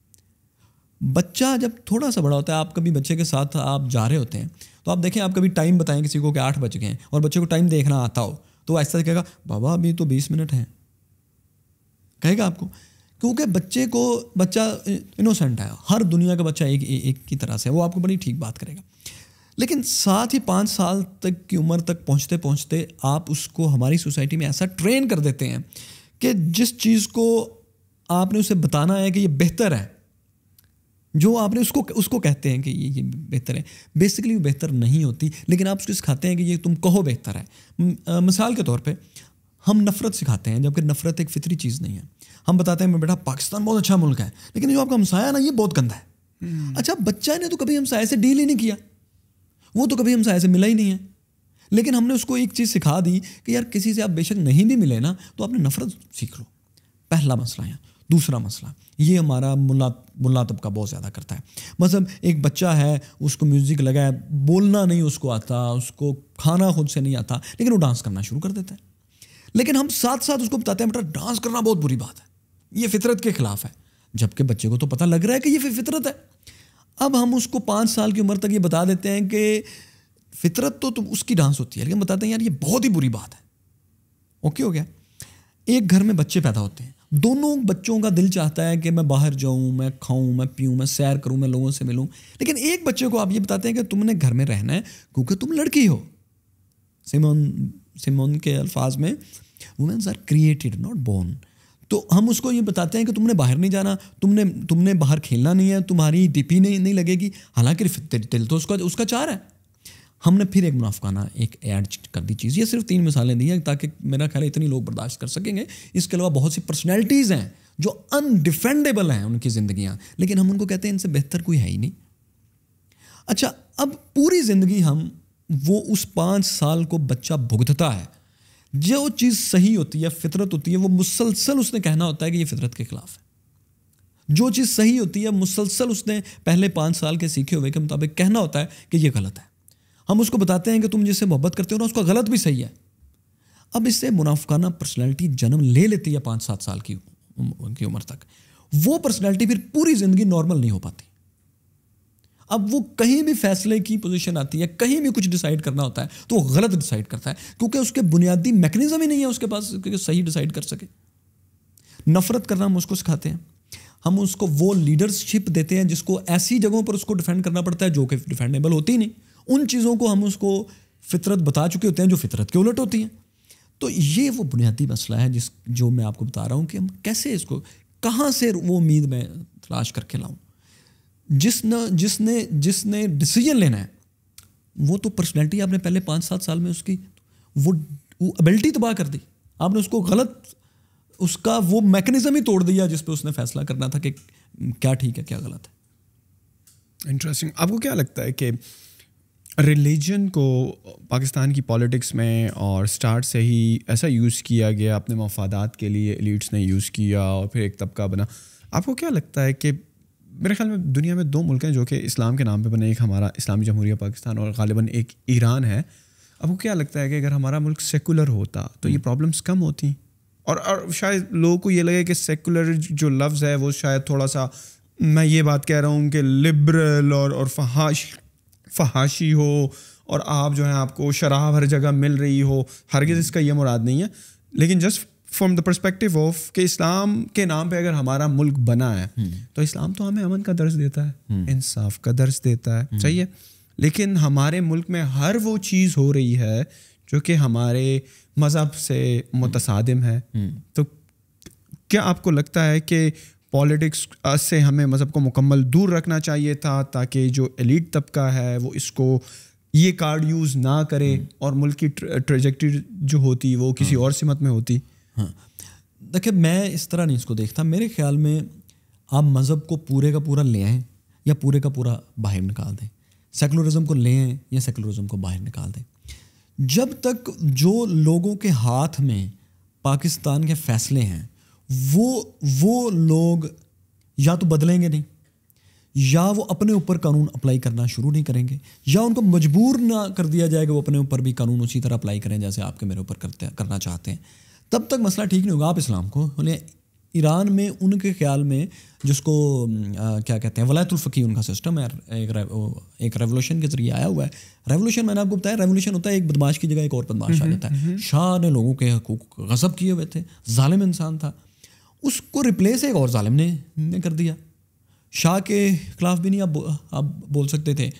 बच्चा जब थोड़ा सा बड़ा होता है आप कभी बच्चे के साथ आप जा रहे होते हैं तो आप देखें आप कभी टाइम बताएं किसी को कि आठ बज गए हैं और बच्चे को टाइम देखना आता हो तो ऐसा कहेगा बाबा अभी तो बीस मिनट हैं कहेगा आपको क्योंकि बच्चे को बच्चा इनोसेंट है हर दुनिया का बच्चा एक एक की तरह से वो आपको बड़ी ठीक बात करेगा लेकिन साथ ही पाँच साल तक की उम्र तक पहुँचते पहुँचते आप उसको हमारी सोसाइटी में ऐसा ट्रेन कर देते हैं कि जिस चीज़ को आपने उसे बताना है कि ये बेहतर है जो आपने उसको उसको कहते हैं कि ये ये बेहतर है बेसिकली वो बेहतर नहीं होती लेकिन आप उसको सिखाते हैं कि ये तुम कहो बेहतर है मिसाल के तौर पे हम नफ़रत सिखाते हैं जबकि नफ़रत एक फितरी चीज़ नहीं है हम बताते हैं मैं बेटा पाकिस्तान बहुत अच्छा मुल्क है लेकिन जो आपका हमसाया ना ये बहुत गंदा है हम्म। अच्छा बच्चा ने तो कभी हमसाया से डील ही नहीं किया वो तो कभी हमसाया से मिला ही नहीं है लेकिन हमने उसको एक चीज़ सिखा दी कि यार किसी से आप बेशक नहीं भी मिले ना तो आपने नफ़रत सीख लो पहला मसला यहाँ दूसरा मसला ये हमारा मुला मुला तबका बहुत ज़्यादा करता है मतलब एक बच्चा है उसको म्यूज़िक लगा बोलना नहीं उसको आता उसको खाना खुद से नहीं आता लेकिन वो डांस करना शुरू कर देता है लेकिन हम साथ साथ उसको बताते हैं बेटा डांस करना बहुत बुरी बात है ये फितरत के ख़िलाफ़ है जबकि बच्चे को तो पता लग रहा है कि ये फितरत है अब हम उसको पाँच साल की उम्र तक ये बता देते हैं कि फितरत तो, तो उसकी डांस होती है लेकिन बताते हैं यार ये बहुत ही बुरी बात है ओके हो गया एक घर में बच्चे पैदा होते हैं दोनों बच्चों का दिल चाहता है कि मैं बाहर जाऊं मैं खाऊं मैं पीऊं मैं सैर करूं मैं लोगों से मिलूं लेकिन एक बच्चे को आप ये बताते हैं कि तुमने घर में रहना है क्योंकि तुम लड़की हो सिमोन सिमोन के अल्फाज में women's are created not born तो हम उसको ये बताते हैं कि तुमने बाहर नहीं जाना तुमने तुमने बाहर खेलना नहीं है तुम्हारी डिपी नहीं नहीं लगेगी हालांकि दिल तो उसका उसका चार है हमने फिर एक मुनाफाना एक ऐड कर दी चीज़ ये सिर्फ तीन मिसालें दी हैं ताकि मेरा ख्याल इतनी लोग बर्दाश्त कर सकेंगे इसके अलावा बहुत सी पर्सनैलिटीज़ हैं जो अनडिफेंडेबल हैं उनकी ज़िंदियाँ लेकिन हम उनको कहते हैं इनसे बेहतर कोई है ही नहीं अच्छा अब पूरी ज़िंदगी हम वो उस पाँच साल को बच्चा भुगतता है जो चीज़ सही होती है फितरत होती है वो मुसलसल उसने कहना होता है कि ये फितरत के ख़िलाफ़ है जो चीज़ सही होती है मुसलसल उसने पहले पाँच साल के सीखे हुए के मुताबिक कहना होता है कि ये गलत है हम उसको बताते हैं कि तुम जिससे मोहब्बत करते हो ना उसका गलत भी सही है अब इससे मुनाफाना पर्सनैलिटी जन्म ले लेती है पाँच सात साल की उनकी उम्र तक वो पर्सनैलिटी फिर पूरी ज़िंदगी नॉर्मल नहीं हो पाती अब वो कहीं भी फैसले की पोजीशन आती है कहीं भी कुछ डिसाइड करना होता है तो वो गलत डिसाइड करता है क्योंकि उसके बुनियादी मैकेनिज्म ही नहीं है उसके पास क्योंकि सही डिसाइड कर सके नफरत करना हम उसको सिखाते हैं हम उसको वो लीडरशिप देते हैं जिसको ऐसी जगहों पर उसको डिफेंड करना पड़ता है जो कि डिफेंडेबल होती ही नहीं उन चीज़ों को हम उसको फितरत बता चुके होते हैं जो फितरत के उलट होती हैं तो ये वो बुनियादी मसला है जिस जो मैं आपको बता रहा हूँ कि हम कैसे इसको कहाँ से वो उम्मीद मैं तलाश करके लाऊँ जिसने जिसने जिसने डिसीजन लेना है वो तो पर्सनैलिटी आपने पहले पाँच सात साल में उसकी वो एबिलिटी तबाह कर दी आपने उसको गलत उसका वो मैकेनिज्म ही तोड़ दिया जिस पे उसने फैसला करना था कि क्या ठीक है क्या गलत है इंटरेस्टिंग आपको क्या लगता है कि रिलीजन को पाकिस्तान की पॉलिटिक्स में और स्टार्ट से ही ऐसा यूज़ किया गया अपने मफादात के लिए एलिट्स ने यूज़ किया और फिर एक तबका बना आपको क्या लगता है कि मेरे ख्याल में दुनिया में दो मुल्क हैं जो कि इस्लाम के नाम पे बने एक हमारा इस्लामी जमहूरिया पाकिस्तान और गालिबा एक ईरान है आपको क्या लगता है कि अगर हमारा मुल्क सेकुलर होता तो ये प्रॉब्लम्स हम्म। कम होती और, और शायद लोगों को ये लगे कि सेकुलर जो लफ्ज़ है वो शायद थोड़ा सा मैं ये बात कह रहा हूँ कि लिबरल और और फहाश फहाशी हो और आप जो है आपको शराब हर जगह मिल रही हो हरगिज़ इसका यह मुराद नहीं है लेकिन just from the perspective of कि इस्लाम के नाम पे अगर हमारा मुल्क बना है हम्म। तो इस्लाम तो हमें अमन का दर्ज देता है हम्म। इंसाफ का दर्ज देता है हम्म। सही है लेकिन हमारे मुल्क में हर वो चीज़ हो रही है जो कि हमारे मज़हब से मुतसादम है तो क्या आपको लगता है कि पॉलिटिक्स से हमें मज़हब को मुकम्मल दूर रखना चाहिए था ताकि जो एलिट तबका है वो इसको ये कार्ड यूज़ ना करे हम्म। और मुल्क की ट्रेजेक्टरी जो होती वो किसी हाँ। और सिमत में होती हाँ देखिए मैं इस तरह नहीं इसको देखता मेरे ख्याल में आप मज़हब को पूरे का पूरा ले आएँ या पूरे का पूरा बाहर निकाल दें सेकुलरिज्म को ले आएँ या सेकुलरिज्म को बाहर निकाल दें जब तक जो लोगों के हाथ में पाकिस्तान के फैसले हैं वो वो लोग या तो बदलेंगे नहीं या वो अपने ऊपर कानून अप्लाई करना शुरू नहीं करेंगे या उनको मजबूर ना कर दिया जाएगा वो अपने ऊपर भी कानून उसी तरह अप्लाई करें जैसे आपके मेरे ऊपर करते करना चाहते हैं तब तक मसला ठीक नहीं होगा आप इस्लाम को बोले ईरान में उनके ख्याल में जिसको आ, क्या कहते हैं वलायतुल्फ़ी उनका सिस्टम है एक एक रेवोल्यूशन के जरिए आया हुआ है रेवोल्यूशन मैंने आपको बताया रेवोल्यूशन होता है एक बदमाश की जगह एक और बदमाश आ हम्म, जाता है हम्म, हम्म। शाह ने लोगों के हकूक गज़ब किए हुए थे ालिम इंसान था उसको रिप्लेस एक और ालिम ने, ने कर दिया शाह के ख़िलाफ़ भी नहीं आप आप बोल सकते थे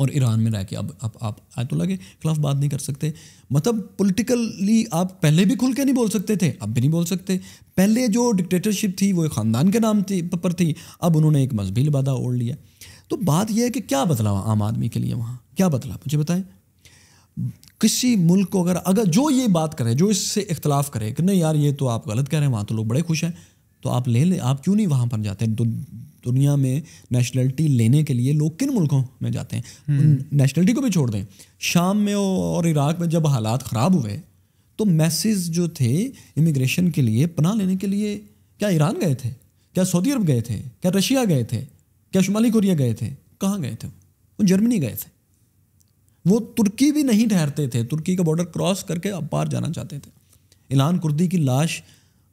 और ईरान में रह के अब आप आप आयतुल्ला के खिलाफ बात नहीं कर सकते मतलब पॉलिटिकली आप पहले भी खुल के नहीं बोल सकते थे अब भी नहीं बोल सकते पहले जो डिक्टेटरशिप थी वो एक ख़ानदान के नाम थी पर थी अब उन्होंने एक मजहबी लबादा ओढ़ लिया तो बात यह है कि क्या बदला आम आदमी के लिए वहाँ क्या बदला मुझे बताएं किसी मुल्क को अगर अगर जो ये बात करें जो इससे इख्तलाफ करे कि नहीं यार ये तो आप गलत कह रहे हैं वहाँ तो लोग बड़े खुश हैं तो आप ले लें आप क्यों नहीं वहाँ पर जाते हैं दुनिया में नेशनलिटी लेने के लिए लोग किन मुल्कों में जाते हैं हम्म। नेशनलिटी को भी छोड़ दें शाम में और इराक में जब हालात ख़राब हुए तो मैसेज जो थे इमिग्रेशन के लिए पनाह लेने के लिए क्या ईरान गए थे क्या सऊदी अरब गए थे क्या रशिया गए थे क्या शुमाली कोरिया गए थे कहाँ गए थे वो जर्मनी गए थे वो तुर्की भी नहीं ठहरते थे तुर्की का बॉर्डर क्रॉस करके अपार जाना चाहते थे इलान कुर्दी की लाश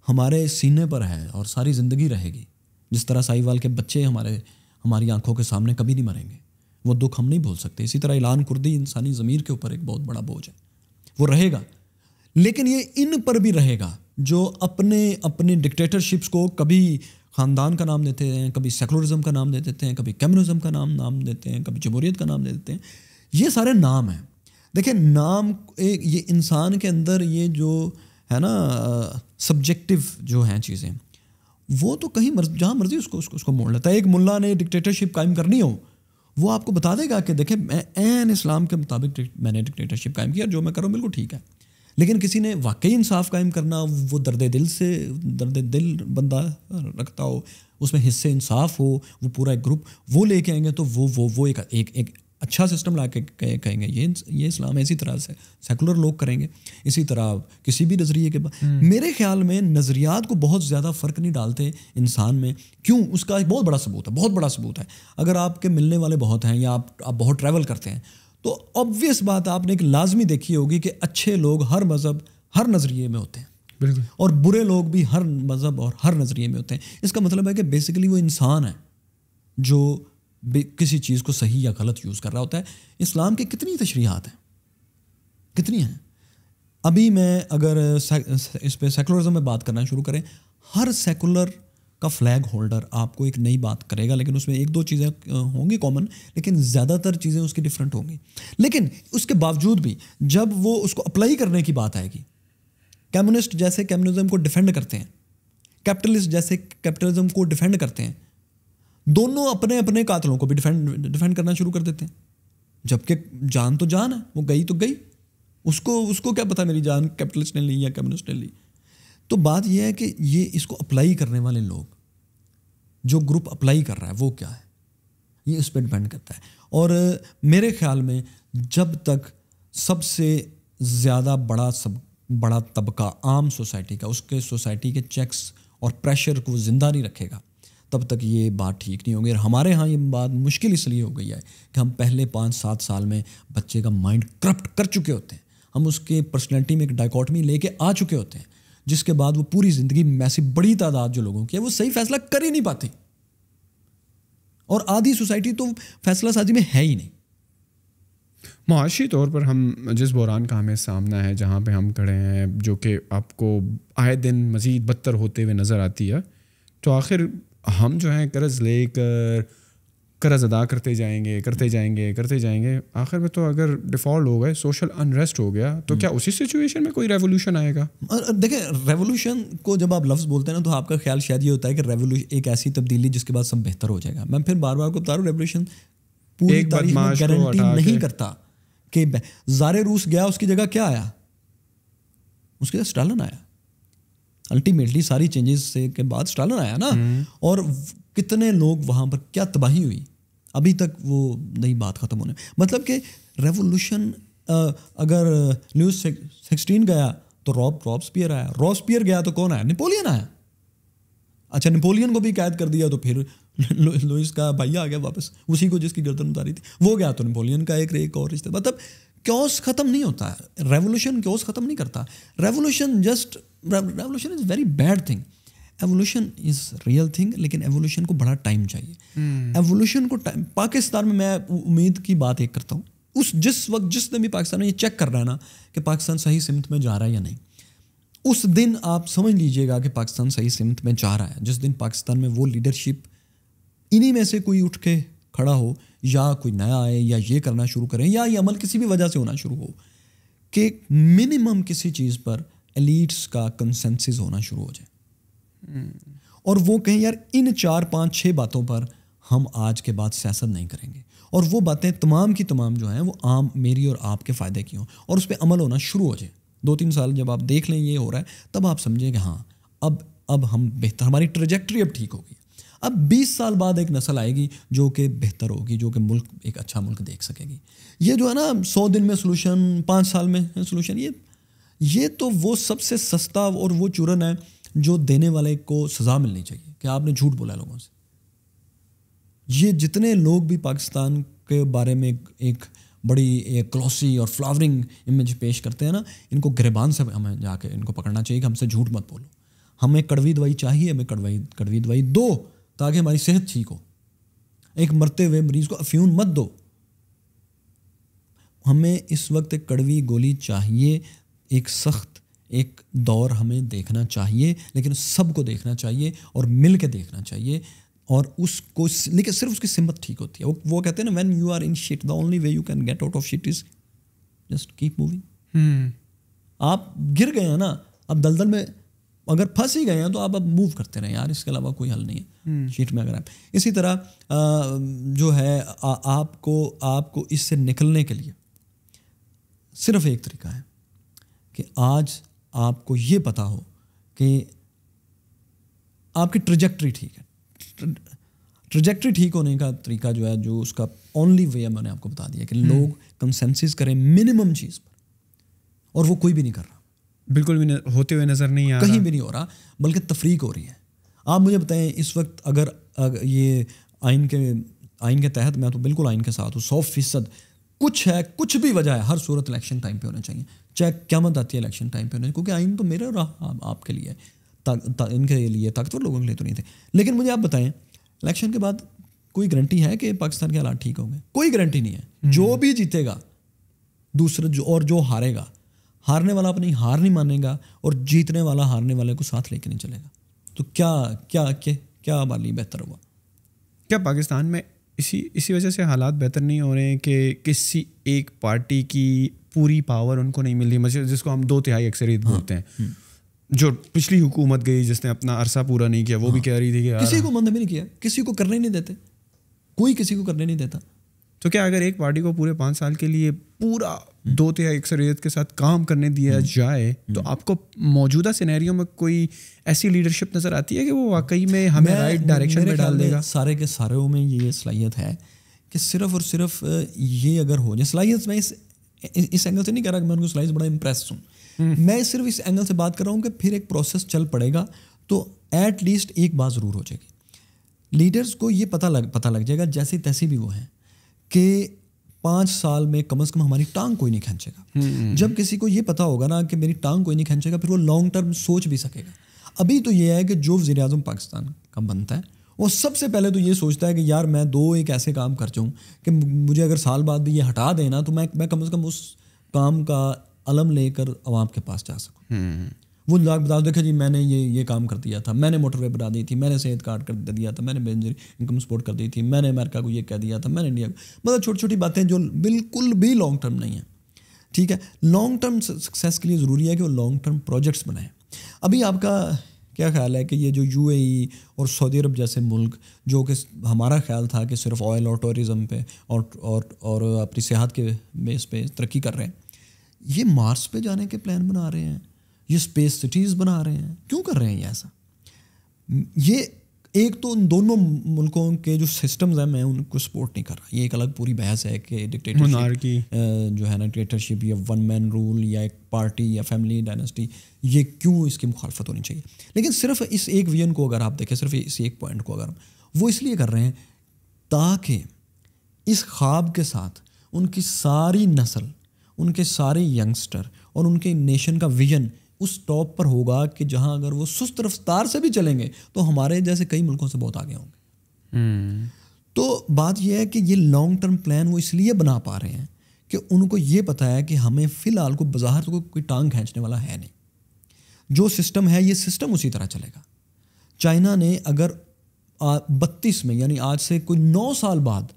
हमारे सीने पर है और सारी ज़िंदगी रहेगी जिस तरह साहिवाल के बच्चे हमारे हमारी आंखों के सामने कभी नहीं मरेंगे वो दुख हम नहीं भूल सकते इसी तरह ईलान कुर्दी इंसानी ज़मीर के ऊपर एक बहुत बड़ा बोझ है वो रहेगा लेकिन ये इन पर भी रहेगा जो अपने अपने डिक्टेटरशिप्स को कभी ख़ानदान का नाम देते हैं कभी सेकुलरिज्म का नाम दे देते हैं कभी कम्युनिज्म का नाम नाम देते हैं कभी जमहूरीत का नाम दे देते हैं ये सारे नाम हैं देखिए नाम एक ये इंसान के अंदर ये जो है ना सब्जेक्टिव जो हैं चीज़ें वो तो कहीं मर्ज जहाँ मर्जी उसको उसको उसको मोड़ लेता है एक मुल्ला ने डिक्टेटरशिप कायम करनी हो वो आपको बता देगा कि देखे मैं एन इस्लाम के मुताबिक मैंने डिक्टेटरशिप कायम किया जो मैं करूँ बिल्कुल ठीक है लेकिन किसी ने वाकई इंसाफ कायम करना वो दर्द दिल से दर्द दिल बंदा रखता हो उसमें हिस्से इंसाफ हो वो पूरा एक ग्रुप वो लेके आएंगे तो वो वो वो एक एक, एक अच्छा सिस्टम ला के कहेंगे ये ये इस्लाम है इसी तरह से सेकुलर लोग करेंगे इसी तरह किसी भी नज़रिए के बाद हम्म। मेरे ख्याल में नज़रियात को बहुत ज़्यादा फ़र्क नहीं डालते इंसान में क्यों उसका एक बहुत बड़ा सबूत है बहुत बड़ा सबूत है अगर आपके मिलने वाले बहुत हैं या आप आप बहुत ट्रैवल करते हैं तो ऑब्वियस बात आपने एक लाजमी देखी होगी कि अच्छे लोग हर मज़हब हर नज़रिए में होते हैं बिल्कुल और बुरे लोग भी हर मज़हब और हर नज़रिए में होते हैं इसका मतलब है कि बेसिकली वो इंसान है जो किसी चीज़ को सही या गलत यूज़ कर रहा होता है इस्लाम के कितनी तशरीहत हैं कितनी हैं अभी मैं अगर इस पर सेकुलरिज्म में बात करना शुरू करें हर सेकुलर का फ्लैग होल्डर आपको एक नई बात करेगा लेकिन उसमें एक दो चीज़ें होंगी कॉमन लेकिन ज़्यादातर चीज़ें उसकी डिफरेंट होंगी लेकिन उसके बावजूद भी जब वो उसको अप्लाई करने की बात आएगी कम्युनिस्ट जैसे कम्युनिज्म को डिफेंड करते हैं कैपिटलिस्ट जैसे कैपिटलिज्म को डिफेंड करते हैं दोनों अपने अपने कातलों को भी डिफेंड डिफेंड करना शुरू कर देते हैं जबकि जान तो जान है वो गई तो गई उसको उसको क्या पता मेरी जान कैपिटलिस्ट ने ली या कम्युनिस्ट ने ली तो बात यह है कि ये इसको अप्लाई करने वाले लोग जो ग्रुप अप्लाई कर रहा है वो क्या है ये उस पर डिपेंड करता है और मेरे ख्याल में जब तक सबसे ज़्यादा बड़ा सब बड़ा तबका आम सोसाइटी का उसके सोसाइटी के चेक्स और प्रेशर को जिंदा नहीं रखेगा तब तक ये बात ठीक नहीं होगी और हमारे यहाँ ये बात मुश्किल इसलिए हो गई है कि हम पहले पाँच सात साल में बच्चे का माइंड करप्ट कर चुके होते हैं हम उसके पर्सनैलिटी में एक डाइकॉटमी लेके आ चुके होते हैं जिसके बाद वो पूरी ज़िंदगी मैसी बड़ी तादाद जो लोगों की है वो सही फैसला कर ही नहीं पाती और आधी सोसाइटी तो फैसला साजी में है ही नहीं माशी तौर पर हम जिस बहरान का हमें सामना है जहाँ पे हम खड़े हैं जो कि आपको आए दिन मज़ीद बदतर होते हुए नज़र आती है तो आखिर हम जो हैं कर्ज़ लेकर कर्ज़ अदा करते जाएंगे करते जाएंगे करते जाएंगे आखिर में तो अगर डिफ़ॉल्ट हो गए सोशल अनरेस्ट हो गया तो हम्म। क्या उसी सिचुएशन में कोई रेवोल्यूशन आएगा देखें रेवोल्यूशन को जब आप लफ्ज़ बोलते हैं ना तो आपका ख्याल शायद ये होता है कि रेवोल्यूशन एक ऐसी तब्दीली जिसके बाद सब बेहतर हो जाएगा मैं फिर बार बार को बता रहा हूँ रेवोल्यूशन पूरी तारीख गारंटी नहीं करता कि जारे रूस गया उसकी जगह क्या आया उसकी जगह स्टालन आया अल्टीमेटली सारी चेंजेस से के बाद स्टालिन आया ना हम्म। और कितने लोग वहाँ पर क्या तबाही हुई अभी तक वो नई बात ख़त्म होने मतलब कि रेवोल्यूशन अगर न्यूज सिक्सटीन गया तो रॉब स्पियर आया रॉब्सपियर गया तो कौन आया नेपोलियन आया अच्छा नेपोलियन को भी कैद कर दिया तो फिर लुइस का भाई आ गया वापस उसी को जिसकी गर्दन उतारी थी वो गया तो नेपोलियन का एक रेक और रिश्ता मतलब क्योस खत्म नहीं होता है रेवोल्यूशन क्योस खत्म नहीं करता revolution just revolution is very bad thing evolution is real thing लेकिन एवोल्यूशन को बड़ा टाइम चाहिए एवोल्यूशन hmm. को टाइम पाकिस्तान में मैं उम्मीद की बात एक करता हूँ उस जिस वक्त जिस दिन भी पाकिस्तान में ये चेक कर रहा है ना कि पाकिस्तान सही सिमत में जा रहा है या नहीं उस दिन आप समझ लीजिएगा कि पाकिस्तान सही सिमत में जा रहा है जिस दिन पाकिस्तान में वो लीडरशिप इन्हीं में से कोई उठ के खड़ा हो या कोई नया आए या ये करना शुरू करें या ये अमल किसी भी वजह से होना शुरू हो कि मिनिमम किसी चीज़ पर एलिट्स का कंसेंसिस होना शुरू हो जाए और वो कहें यार इन चार पाँच छः बातों पर हम आज के बाद सियासत नहीं करेंगे और वो बातें तमाम की तमाम जो हैं वो आम मेरी और आपके फ़ायदे की हों और उस पर अमल होना शुरू हो जाए दो तीन साल जब आप देख लें ये हो रहा है तब आप समझें कि हाँ अब अब हम बेहतर हमारी ट्रजेक्ट्री अब ठीक होगी अब 20 साल बाद एक नस्ल आएगी जो कि बेहतर होगी जो कि मुल्क एक अच्छा मुल्क देख सकेगी ये जो है ना सौ दिन में सोलूशन पाँच साल में सोलूशन ये ये तो वो सबसे सस्ता और वो चूरन है जो देने वाले को सज़ा मिलनी चाहिए कि आपने झूठ बोला लोगों से ये जितने लोग भी पाकिस्तान के बारे में एक बड़ी क्लॉसी और फ्लावरिंग इमेज पेश करते हैं ना इनको गिरबान से हमें जाके इनको पकड़ना चाहिए कि हमसे झूठ मत बोलो हमें कड़वी दवाई चाहिए हमें कड़वाई कड़वी दवाई दो ताकि हमारी सेहत ठीक हो एक मरते हुए मरीज को अफ्यून मत दो हमें इस वक्त एक कड़वी गोली चाहिए एक सख्त एक दौर हमें देखना चाहिए लेकिन सबको देखना चाहिए और मिल के देखना चाहिए और उसको लेकिन सिर्फ उसकी सिमत ठीक होती है वो वो कहते हैं ना when you are in shit the only way you can get out of shit is just keep moving आप गिर गए हैं ना आप दलदल में तो अगर फंस ही गए हैं तो आप अब मूव करते रहें यार इसके अलावा कोई हल नहीं है शीट हम्म। में अगर आप इसी तरह जो है आ, आपको आपको इससे निकलने के लिए सिर्फ एक तरीका है कि आज आपको ये पता हो कि आपकी ट्रजेक्ट्री ठीक है ट्रजेक्ट्री ठीक होने का तरीका जो है जो उसका ओनली वे है मैंने आपको बता दिया कि हम्म। लोग कंसेंसिस करें मिनिमम चीज़ पर और वो कोई भी नहीं कर रहा बिल्कुल भी न, होते हुए नज़र नहीं आ कहीं भी नहीं हो रहा बल्कि तफरीक हो रही है आप मुझे बताएं इस वक्त अगर, अगर ये आइन के आइन के तहत मैं तो बिल्कुल आइन के साथ हूँ सौ फीसद कुछ है कुछ भी वजह है हर सूरत इलेक्शन टाइम पे होना चाहिए चाहे क्या मत आती है इलेक्शन टाइम पे होना क्योंकि आइन तो मेरे रहा आप, आपके लिए इनके लिए ताकतवर लोगों के लिए तो नहीं थे लेकिन मुझे आप बताएं इलेक्शन के बाद कोई गारंटी है कि पाकिस्तान के हालात ठीक होंगे कोई गारंटी नहीं है हम्म। जो भी जीतेगा दूसरा जो और जो हारेगा हारने वाला अपनी हार नहीं मानेगा और जीतने वाला हारने वाले को साथ लेके नहीं चलेगा तो क्या क्या क्या क्या बाली बेहतर हुआ क्या पाकिस्तान में इसी इसी वजह से हालात बेहतर नहीं हो रहे हैं कि किसी एक पार्टी की पूरी पावर उनको नहीं मिल रही मतलब जिसको हम दो तिहाई अक्सर ही हाँ, बोलते हैं हम्म। जो पिछली हुकूमत गई जिसने अपना अरसा पूरा नहीं किया वो हाँ, भी कह रही थी कि किसी को मंद भी नहीं किया किसी को करने नहीं देते कोई किसी को करने नहीं देता तो क्या अगर एक पार्टी को पूरे पाँच साल के लिए पूरा दो या अक्सरियत के साथ काम करने दिया हम्म। जाए तो हम्म। आपको मौजूदा सिनेरियो में कोई ऐसी लीडरशिप नज़र आती है कि वो वाकई में हमें राइट डायरेक्शन में डाल देगा सारे के सारे में ये सलाहियत है कि सिर्फ और सिर्फ ये अगर हो जाए सलाहियत मैं इस एंगल से नहीं कह रहा कि मैं उनको सलाहियत बड़ा इंप्रेस हूँ हम्म। मैं सिर्फ इस एंगल से बात कर रहा हूँ कि फिर एक प्रोसेस चल पड़ेगा तो ऐट लीस्ट एक बात ज़रूर हो जाएगी लीडर्स को ये पता लग पता लग जाएगा जैसे तैसे भी वो हैं कि पाँच साल में कम से कम हमारी टांग कोई नहीं खींचेगा हम्म। जब किसी को ये पता होगा ना कि मेरी टांग कोई नहीं खींचेगा फिर वो लॉन्ग टर्म सोच भी सकेगा अभी तो ये है कि जो वजी अजम पाकिस्तान का बनता है वो सबसे पहले तो ये सोचता है कि यार मैं दो एक ऐसे काम कर जाऊँ कि मुझे अगर साल बाद भी ये हटा देना तो मैं मैं कम से कम उस काम का अलम लेकर आवाम के पास जा सकूँ हम्म। वो लाख बता देखा जी मैंने ये ये काम कर दिया था मैंने मोटरवे बना दी थी मैंने सेहत कार्ड कर दिया था मैंने बेंजर इनकम सपोर्ट कर दी थी मैंने अमेरिका को ये कह दिया था मैंने इंडिया को मतलब छोटी छोटी बातें जो बिल्कुल भी लॉन्ग टर्म नहीं है ठीक है लॉन्ग टर्म सक्सेस के लिए ज़रूरी है कि वो लॉन्ग टर्म प्रोजेक्ट्स बनाएं अभी आपका क्या ख्याल है कि ये जो यू e और सऊदी अरब जैसे मुल्क जो कि हमारा ख्याल था कि सिर्फ ऑयल और टूरिज़म पे और और और अपनी सेहत के बेस पे तरक्की कर रहे हैं ये मार्स पे जाने के प्लान बना रहे हैं ये स्पेस सिटीज़ बना रहे हैं क्यों कर रहे हैं ये ऐसा ये एक तो उन दोनों मुल्कों के जो सिस्टम्स हैं मैं उनको सपोर्ट नहीं कर रहा ये एक अलग पूरी बहस है कि डिक्टेटरशिप जो है ना डिक्टेटरशिप या वन मैन रूल या एक पार्टी या फैमिली डायनेस्टी ये क्यों इसकी मुखालफत होनी चाहिए लेकिन सिर्फ इस एक विजन को अगर आप देखें सिर्फ इस एक पॉइंट को अगर वो इसलिए कर रहे हैं ताकि इस ख्वाब के साथ उनकी सारी नस्ल उनके सारे यंगस्टर और उनके नेशन का विजन उस टॉप पर होगा कि जहां अगर वो सुस्त रफ्तार से भी चलेंगे तो हमारे जैसे कई मुल्कों से बहुत आगे होंगे हम्म। तो बात यह है कि ये लॉन्ग टर्म प्लान वो इसलिए बना पा रहे हैं कि उनको ये पता है कि हमें फ़िलहाल को बाजार तो कोई टांग खींचने वाला है नहीं जो सिस्टम है ये सिस्टम उसी तरह चलेगा चाइना ने अगर बत्तीस में यानी आज से कोई नौ साल बाद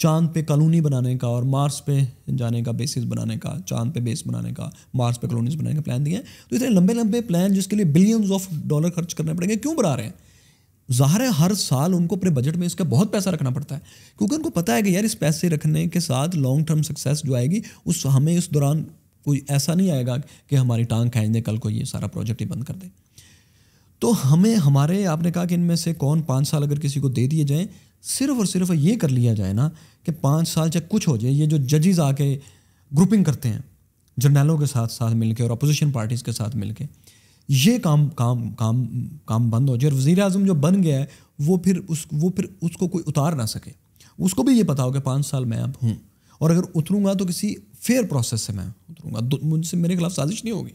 चांद पे कॉलोनी बनाने का और मार्स पे जाने का बेसिस बनाने का चांद पे बेस बनाने का मार्स पे कॉलोनीज बनाने का प्लान दिए हैं तो इतने लंबे लंबे प्लान जिसके लिए बिलियंस ऑफ डॉलर खर्च करने पड़ेंगे क्यों बना रहे हैं ज़ाहिर है हर साल उनको अपने बजट में इसका बहुत पैसा रखना पड़ता है क्योंकि उनको पता है कि यार इस पैसे रखने के साथ लॉन्ग टर्म सक्सेस जो आएगी उस हमें इस दौरान कोई ऐसा नहीं आएगा कि हमारी टांग खाएँ दे कल को ये सारा प्रोजेक्ट ही बंद कर दे तो हमें हमारे आपने कहा कि इनमें से कौन पाँच साल अगर किसी को दे दिए जाएँ सिर्फ और सिर्फ ये कर लिया जाए ना कि पाँच साल चाहे कुछ हो जाए ये जो जजेस आके ग्रुपिंग करते हैं जर्नलों के साथ साथ मिलके और अपोजिशन पार्टीज़ के साथ मिलके ये काम काम काम काम बंद हो जाए और वज़ी अजम जो बन गया है वो फिर उस वो फिर उसको कोई उतार ना सके उसको भी ये पता हो कि पाँच साल मैं अब हूँ और अगर उतरूँगा तो किसी फेयर प्रोसेस से मैं उतरूँगा मुझसे मेरे खिलाफ साजिश नहीं होगी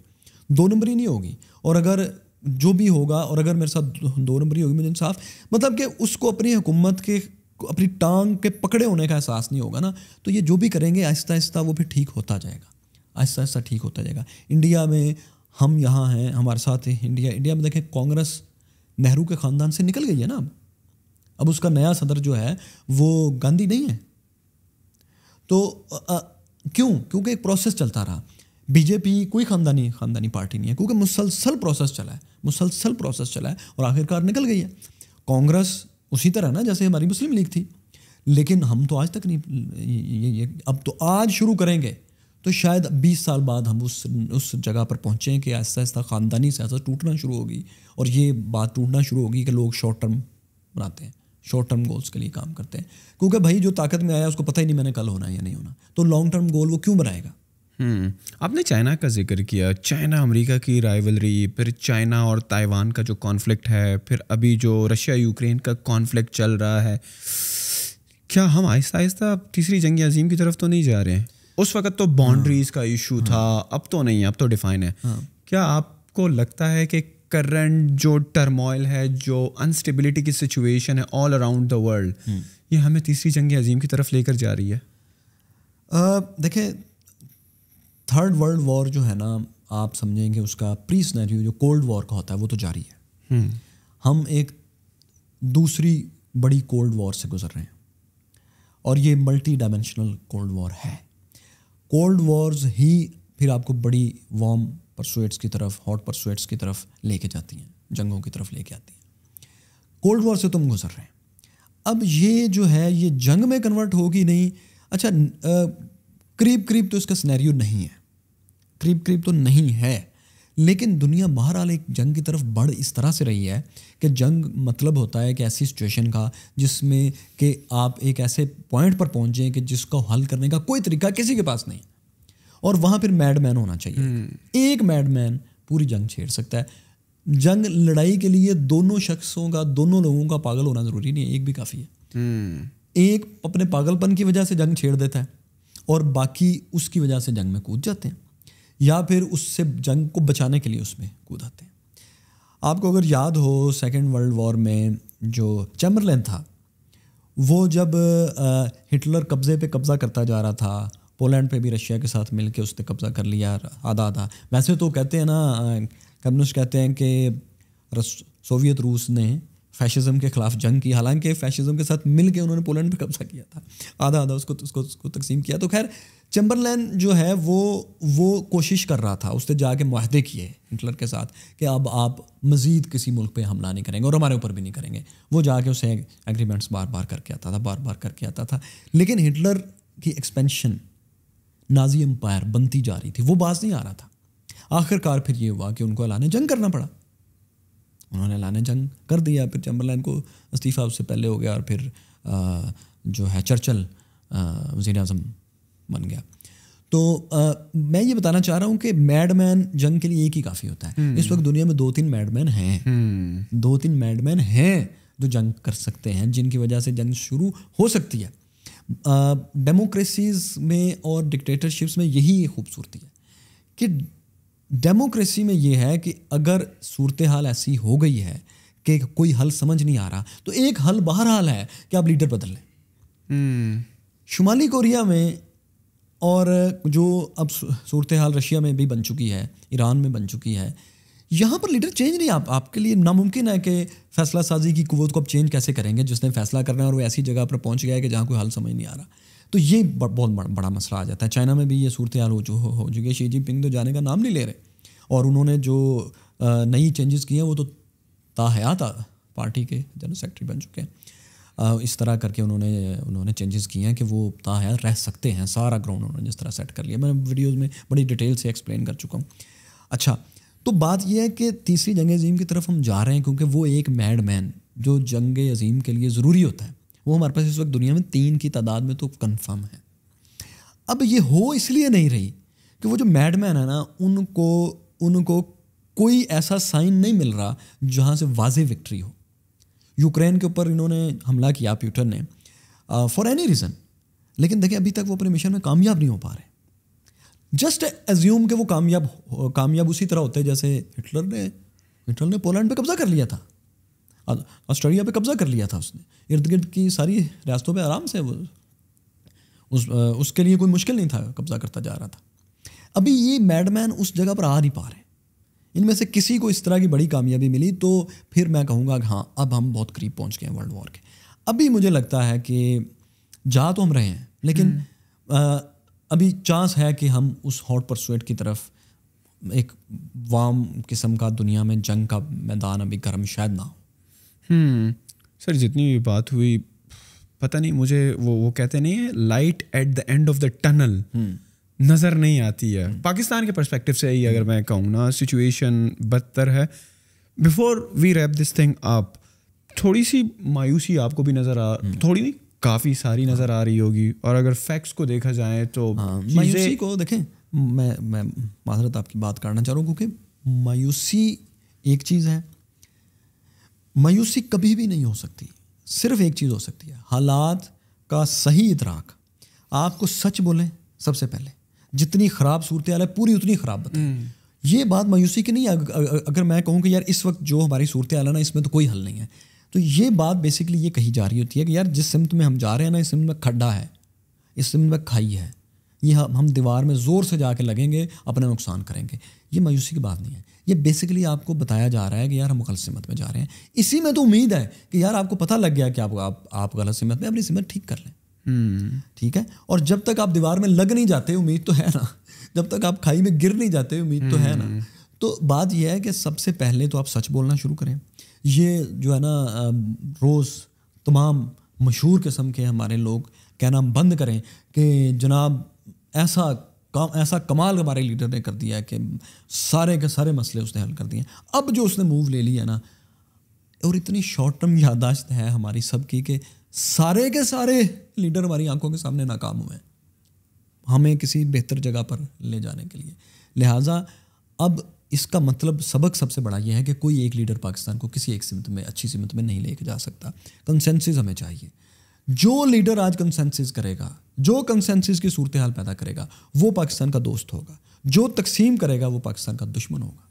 दो नंबरी नहीं होगी और अगर जो भी होगा और अगर मेरे साथ दो नंबरी होगी मुझे इंसाफ मतलब कि उसको अपनी हुकूमत के अपनी टांग के पकड़े होने का एहसास नहीं होगा ना तो ये जो भी करेंगे आहिस्ता आहिस्ता वो फिर ठीक होता जाएगा आहिस्ता आहिस्ता ठीक होता जाएगा इंडिया में हम यहाँ हैं हमारे साथ इंडिया इंडिया में देखें कांग्रेस नेहरू के ख़ानदान से निकल गई है ना अब अब उसका नया सदर जो है वो गांधी नहीं है तो आ, क्यों क्योंकि एक प्रोसेस चलता रहा बीजेपी कोई ख़ानदानी ख़ानदानी पार्टी नहीं है क्योंकि मुसलसल प्रोसेस चला है मुसलसल प्रोसेस चला है और आखिरकार निकल गई है कांग्रेस उसी तरह ना जैसे हमारी मुस्लिम लीग थी लेकिन हम तो आज तक नहीं ये, ये, अब तो आज शुरू करेंगे तो शायद 20 साल बाद हम उस उस जगह पर पहुँचें कि ऐसा ऐसा ख़ानदानी से ऐसा टूटना शुरू होगी और ये बात टूटना शुरू होगी कि लोग शॉर्ट टर्म बनाते हैं शॉर्ट टर्म गोल्स के लिए काम करते हैं क्योंकि भाई जो ताकत में आया उसको पता ही नहीं मैंने कल होना या नहीं होना तो लॉन्ग टर्म गोल वो क्यों बनाएगा हम्म। आपने चाइना का जिक्र किया चाइना अमेरिका की राइवलरी फिर चाइना और ताइवान का जो कॉन्फ्लिक्ट है फिर अभी जो रशिया यूक्रेन का कॉन्फ्लिक्ट चल रहा है क्या हम आहिस्ता आहिस्ता तीसरी जंग अजीम की तरफ तो नहीं जा रहे हैं उस वक्त तो बाउंड्रीज का इशू हाँ। था अब तो नहीं अब तो डिफाइन है हाँ। क्या आपको लगता है कि करंट जो टर्मोइल है जो अनस्टेबिलिटी की सिचुएशन है ऑल अराउंड द वर्ल्ड ये हमें तीसरी जंग अजीम की तरफ लेकर जा रही है देखें थर्ड वर्ल्ड वॉर जो है ना आप समझेंगे उसका प्री स्नैरियो जो कोल्ड वॉर का होता है वो तो जारी है हम्म। हम एक दूसरी बड़ी कोल्ड वॉर से गुजर रहे हैं और ये मल्टी डायमेंशनल कोल्ड वॉर है कोल्ड वॉर्स ही फिर आपको बड़ी वार्म परसुएट्स की तरफ हॉट परसुएट्स की तरफ लेके जाती हैं जंगों की तरफ लेके आती हैं कोल्ड वॉर से तुम गुजर रहे हैं अब ये जो है ये जंग में कन्वर्ट होगी नहीं अच्छा करीब करीब तो इसका स्नैरियो नहीं है करीब करीब तो नहीं है लेकिन दुनिया बहरहाल एक जंग की तरफ बढ़ इस तरह से रही है कि जंग मतलब होता है कि ऐसी सिचुएशन का जिसमें कि आप एक ऐसे पॉइंट पर पहुंचे कि जिसको हल करने का कोई तरीका किसी के पास नहीं और वहाँ फिर मैडमैन होना चाहिए हम्म। एक मैडमैन पूरी जंग छेड़ सकता है जंग लड़ाई के लिए दोनों शख्सों का दोनों लोगों का पागल होना ज़रूरी नहीं है एक भी काफ़ी है हम्म। एक अपने पागलपन की वजह से जंग छेड़ देता है और बाकी उसकी वजह से जंग में कूद जाते हैं या फिर उससे जंग को बचाने के लिए उसमें कूदाते हैं आपको अगर याद हो सेकेंड वर्ल्ड वॉर में जो चैम्बरलैन था वो जब हिटलर कब्ज़े पे कब्ज़ा करता जा रहा था पोलैंड पे भी रशिया के साथ मिलके उसने कब्ज़ा कर लिया आधा आधा वैसे तो कहते हैं ना कम्युनिस्ट कहते हैं कि सोवियत रूस ने फैशिज़म के खिलाफ जंग की हालांकि फैशिज्म के साथ मिल के उन्होंने पोलैंड पर कब्जा किया था आधा आधा उसको उसको उसको तकसीम किया तो खैर चंबरलैन जो है वो वो कोशिश कर रहा था उससे जाके माहदे किए हिटलर के साथ कि अब आप मज़ीद किसी मुल्क पे हमला नहीं करेंगे और हमारे ऊपर भी नहीं करेंगे वो जाके उसे एग्रीमेंट्स बार बार करके आता था बार बार करके आता था लेकिन हिटलर की एक्सपेंशन नाजी एम्पायर बनती जा रही थी वो बाज नहीं आ रहा था आखिरकार फिर ये हुआ कि उनको अलाने जंग करना पड़ा उन्होंने लाने जंग कर दिया फिर चम्बरलाइन को इस्तीफ़ा उससे पहले हो गया और फिर आ, जो है चर्चल वज़ी अजम बन गया तो आ, मैं ये बताना चाह रहा हूँ कि मैडमैन जंग के लिए एक ही काफ़ी होता है हम्म। इस वक्त दुनिया में दो तीन मैडमैन हैं हम्म। दो तीन मैडमैन हैं जो जंग कर सकते हैं जिनकी वजह से जंग शुरू हो सकती है डेमोक्रेसीज में और डिक्टेटरशिप्स में यही खूबसूरती है कि डेमोक्रेसी में ये है कि अगर सूरत हाल ऐसी हो गई है कि कोई हल समझ नहीं आ रहा तो एक हल बाहर हाल है कि आप लीडर बदल लें हम्म। शुमाली कोरिया में और जो अब सूरत हाल रशिया में भी बन चुकी है ईरान में बन चुकी है यहाँ पर लीडर चेंज नहीं आप आपके लिए नामुमकिन है कि फैसला साजी की कुवत को आप चेंज कैसे करेंगे जिसने फैसला करना है और वो ऐसी जगह पर पहुँच गया है कि जहाँ कोई हल समझ नहीं आ रहा तो ये बहुत बड़ा, मसला आ जाता है चाइना में भी ये सूरत हाल हो चुकी है शी जिनपिंग तो जाने का नाम नहीं ले रहे और उन्होंने जो नई चेंजेस किए हैं वो तो ताहयात पार्टी के जनरल सेक्रेटरी बन चुके हैं इस तरह करके उन्होंने उन्होंने चेंजेस किए हैं कि वो ताहयात रह सकते हैं सारा ग्राउंड उन्होंने जिस तरह सेट कर लिया मैं वीडियोज़ में बड़ी डिटेल से एक्सप्लेन कर चुका हूँ अच्छा तो बात यह है कि तीसरी जंग अजीम की तरफ हम जा रहे हैं क्योंकि वो एक मैड मैन जो जंग अजीम के लिए ज़रूरी होता है वो हमारे पास इस वक्त दुनिया में तीन की तादाद में तो कन्फर्म है अब ये हो इसलिए नहीं रही कि वो जो मैडमैन है ना उनको उनको कोई ऐसा साइन नहीं मिल रहा जहाँ से वाज विक्ट्री हो यूक्रेन के ऊपर इन्होंने हमला किया प्यूटर ने फॉर एनी रीज़न लेकिन देखिए अभी तक वो अपने मिशन में कामयाब नहीं हो पा रहे जस्ट एज्यूम के वो कामयाब कामयाब उसी तरह होते जैसे हिटलर ने हिटलर ने पोलैंड पे कब्जा कर लिया था ऑस्ट्रेलिया पे कब्जा कर लिया था उसने इर्द गिर्द की सारी रियासतों पे आराम से वो उस उसके लिए कोई मुश्किल नहीं था कब्जा करता जा रहा था अभी ये मैडमैन उस जगह पर आ नहीं पा रहे इनमें से किसी को इस तरह की बड़ी कामयाबी मिली तो फिर मैं कहूँगा हाँ अब हम बहुत करीब पहुँच गए हैं वर्ल्ड वॉर के अभी मुझे लगता है कि जा तो हम रहे हैं लेकिन आ, हम्म। अभी चांस है कि हम उस हॉट परसुएट की तरफ एक वाम किस्म का दुनिया में जंग का मैदान अभी गर्म शायद ना हो हम्म। सर जितनी भी बात हुई पता नहीं मुझे वो वो कहते नहीं है light at the end of the tunnel नज़र नहीं आती है हम्म। पाकिस्तान के परस्पेक्टिव से ही अगर मैं कहूँ ना सिचुएशन बदतर है before we wrap this thing आप थोड़ी सी मायूसी आपको भी नज़र आ हम्म। थोड़ी नहीं काफ़ी सारी नज़र आ रही होगी और अगर फैक्ट्स को देखा जाए तो हाँ, मायूसी को देखें मैं मैं माजरत आपकी बात करना चाह रहा हूँ क्योंकि मायूसी एक चीज़ है मायूसी कभी भी नहीं हो सकती सिर्फ एक चीज़ हो सकती है हालात का सही इतराक आपको सच बोलें सबसे पहले जितनी ख़राब सूरत हाल है पूरी उतनी ख़राब बताएं हम्म। ये बात मायूसी की नहीं अगर मैं कहूँ कि यार इस वक्त जो हमारी सूरत हाल है ना इसमें तो कोई हल नहीं है तो ये बात बेसिकली ये कही जा रही होती है कि यार जिस सिमत में हम जा रहे हैं ना इस सिमत में खड्डा है इस सिमत में खाई है ये हम दीवार में ज़ोर से जा लगेंगे अपना नुकसान करेंगे ये मायूसी की बात नहीं है ये बेसिकली आपको बताया जा रहा है कि यार हम गलत सिमत में जा रहे हैं इसी में तो उम्मीद है कि यार आपको पता लग गया कि आप आप, आप गलत सिमत में अपनी सिमत ठीक कर लें हम्म। ठीक है और जब तक आप दीवार में लग नहीं जाते उम्मीद तो है ना जब तक आप खाई में गिर नहीं जाते उम्मीद तो है ना हम्म। तो बात यह है कि सबसे पहले तो आप सच बोलना शुरू करें ये जो है ना रोज़ तमाम मशहूर किस्म के हमारे लोग कहना बंद करें कि जनाब ऐसा काम ऐसा कमाल हमारे लीडर ने कर दिया है कि सारे के सारे मसले उसने हल कर दिए अब जो उसने मूव ले लिया ना और इतनी शॉर्ट टर्म यादाश्त है हमारी सब की कि सारे के सारे लीडर हमारी आंखों के सामने नाकाम हुए हैं हमें किसी बेहतर जगह पर ले जाने के लिए लिहाजा अब इसका मतलब सबक सबसे बड़ा यह है कि कोई एक लीडर पाकिस्तान को किसी एक सिमत में अच्छी सिमत में नहीं लेके जा सकता कंसेंसिस हमें चाहिए जो लीडर आज कंसेंसिस करेगा जो कंसेंसिस की सूरत हाल पैदा करेगा वो पाकिस्तान का दोस्त होगा जो तकसीम करेगा वो पाकिस्तान का दुश्मन होगा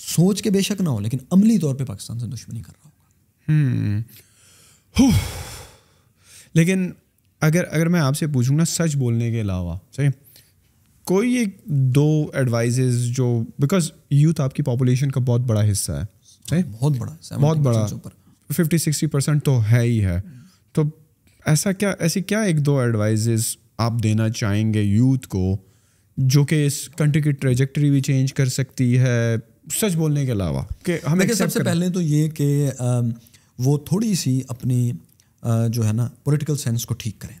सोच के बेशक ना हो लेकिन अमली तौर पे पाकिस्तान से दुश्मनी कर रहा होगा हम्म। लेकिन अगर अगर मैं आपसे पूछूँ ना सच बोलने के अलावा सही कोई एक दो एडवाइजेज जो बिकॉज यूथ आपकी पॉपुलेशन का बहुत बड़ा हिस्सा है सही बहुत बड़ा बहुत बड़ा फिफ्टी सिक्सटी परसेंट तो है ही है तो ऐसा क्या ऐसी क्या एक दो एडवाइजेस आप देना चाहेंगे यूथ को जो कि इस कंट्री की ट्रेजेक्टरी भी चेंज कर सकती है सच बोलने के अलावा कि हमें सबसे पहले तो ये कि वो थोड़ी सी अपनी जो है ना पॉलिटिकल सेंस को ठीक करें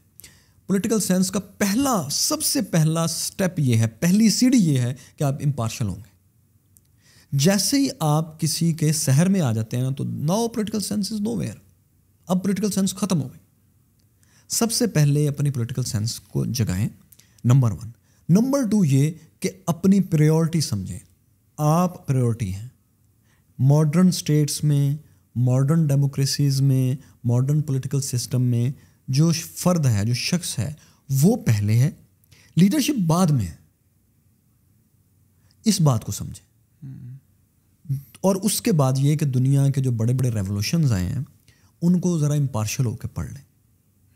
पॉलिटिकल सेंस का पहला सबसे पहला स्टेप ये है पहली सीढ़ी ये है कि आप इम्पार्शल होंगे जैसे ही आप किसी के शहर में आ जाते हैं ना तो now political sense is nowhere अब पॉलिटिकल सेंस खत्म हो गई सबसे पहले अपनी पॉलिटिकल सेंस को जगाएं नंबर वन नंबर टू ये कि अपनी प्रायोरिटी समझें आप प्रायोरिटी हैं मॉडर्न स्टेट्स में मॉडर्न डेमोक्रेसीज में मॉडर्न पॉलिटिकल सिस्टम में जो फर्द है जो शख्स है वो पहले है लीडरशिप बाद में है इस बात को समझें हम्म। और उसके बाद ये कि दुनिया के जो बड़े बड़े रेवोल्यूशन आए हैं उनको ज़रा इम्पार्शल होकर पढ़ लें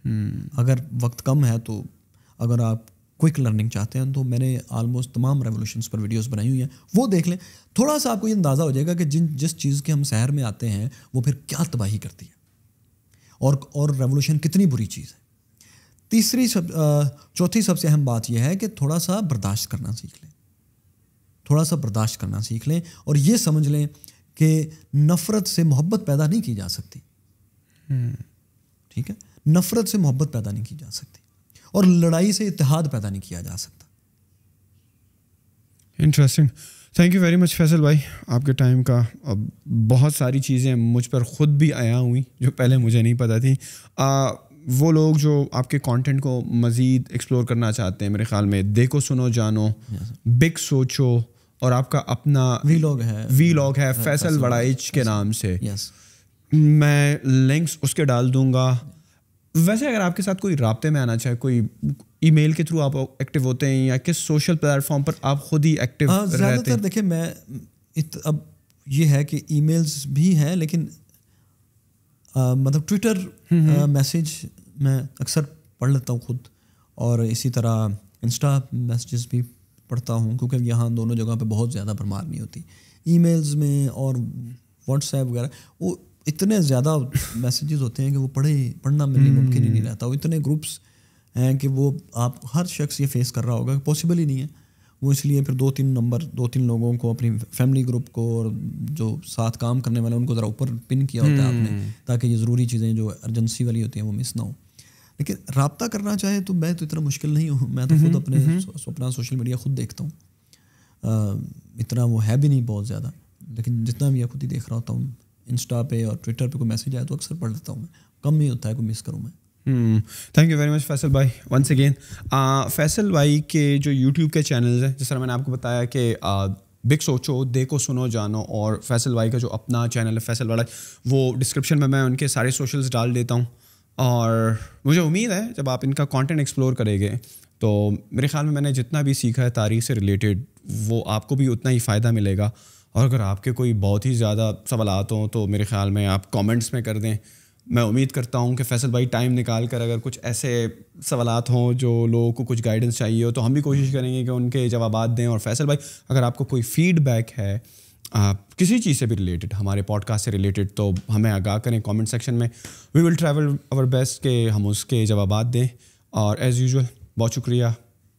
हम्म। अगर वक्त कम है तो अगर आप क्विक लर्निंग चाहते हैं तो मैंने आलमोस्ट तमाम रेवोल्यूशन पर वीडियोस बनाई हुई हैं वो देख लें थोड़ा सा आपको ये अंदाज़ा हो जाएगा कि जिन जिस चीज़ के हम शहर में आते हैं वो फिर क्या तबाही करती है और और रेवोल्यूशन कितनी बुरी चीज़ है तीसरी सब चौथी सबसे अहम बात यह है कि थोड़ा सा बर्दाश्त करना सीख लें थोड़ा सा बर्दाश्त करना सीख लें और ये समझ लें कि नफ़रत से मोहब्बत पैदा नहीं की जा सकती हम्म, ठीक है नफरत से मोहब्बत पैदा नहीं की जा सकती और लड़ाई से इतिहाद पैदा नहीं किया जा सकता interesting thank you very much Faisal भाई आपके टाइम का अब बहुत सारी चीज़ें मुझ पर ख़ुद भी आया हुई जो पहले मुझे नहीं पता थी आ, वो लोग जो आपके कंटेंट को मज़ीद एक्सप्लोर करना चाहते हैं मेरे ख्याल में देखो सुनो जानो बिग सोचो और आपका अपना वी लॉग है वी लॉग है फैसल वड़ाइच के नाम से यस मैं लिंक्स उसके डाल दूंगा वैसे अगर आपके साथ कोई रबते में आना चाहे कोई ईमेल के थ्रू आप एक्टिव होते हैं या किस सोशल प्लेटफॉर्म पर आप खुद ही एक्टिव ज़्यादातर देखिए मैं इत, अब ये है कि ईमेल्स भी हैं लेकिन आ, मतलब ट्विटर हम्म, मैसेज हम्म। मैं अक्सर पढ़ लेता हूँ खुद और इसी तरह इंस्टा मैसेजेस भी पढ़ता हूँ क्योंकि यहाँ दोनों जगह पे बहुत ज़्यादा भरमार नहीं होती ईमेल्स में और व्हाट्सएप वगैरह वो इतने ज़्यादा मैसेजेस होते हैं कि वो पढ़े पढ़ना मिलने मुमकिन ही नहीं हम्म। रहता वो इतने ग्रुप्स हैं कि वो आप हर शख्स ये फेस कर रहा होगा पॉसिबल ही नहीं है वो इसलिए फिर दो तीन नंबर दो तीन लोगों को अपनी फैमिली ग्रुप को और जो साथ काम करने वाले उनको ज़रा ऊपर पिन किया होता है आपने हम्म। ताकि ये ज़रूरी चीज़ें जो अर्जेंसी वाली होती हैं वो मिस ना हो लेकिन रबता करना चाहे तो मैं तो इतना मुश्किल नहीं हूँ मैं तो हम्म, खुद अपने अपना सोशल मीडिया खुद देखता हूँ इतना वो है भी नहीं बहुत ज़्यादा लेकिन जितना भी खुद ही देख रहा होता हूँ इंस्टा पे और ट्विटर पे कोई मैसेज आया तो अक्सर पढ़ लेता हूँ मैं कम ही होता है कोई मिस करूँ मैं thank you very much Faisal भाई वंस अगेन फैसल भाई के जो यूट्यूब के चैनल्स हैं जिस तरह मैंने आपको बताया कि बिग सोचो देखो सुनो जानो और फैसल भाई का जो अपना चैनल है फैसल वाला वो डिस्क्रिप्शन में मैं उनके सारे सोशल्स डाल देता हूँ और मुझे उम्मीद है जब आप इनका कंटेंट एक्सप्लोर करेंगे तो मेरे ख्याल में मैंने जितना भी सीखा है तारीख से रिलेटेड वो आपको भी उतना ही फ़ायदा मिलेगा और अगर आपके कोई बहुत ही ज़्यादा सवाल हों तो मेरे ख्याल में आप कमेंट्स में कर दें मैं उम्मीद करता हूँ कि फैसल भाई टाइम निकाल कर अगर कुछ ऐसे सवाल हों जो लोगों को कुछ गाइडेंस चाहिए हो तो हम भी कोशिश करेंगे कि उनके जवाब दें और फैसल भाई अगर आपको कोई फीडबैक है आ, किसी चीज़ से भी रिलेटेड हमारे पॉडकास्ट से रिलेटेड तो हमें आगाह करें कमेंट सेक्शन में we will travel our best के हम उसके जवाब दें और एज़ यूजल बहुत शुक्रिया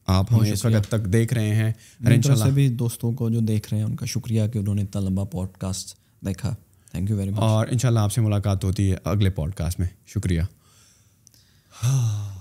आप हमें इस वक्त तक देख रहे हैं से भी दोस्तों को जो देख रहे हैं उनका शुक्रिया कि उन्होंने इतना लंबा पॉडकास्ट देखा थैंक यू वेरी मच और इंशाल्लाह आपसे मुलाकात होती है अगले पॉडकास्ट में शुक्रिया हाँ।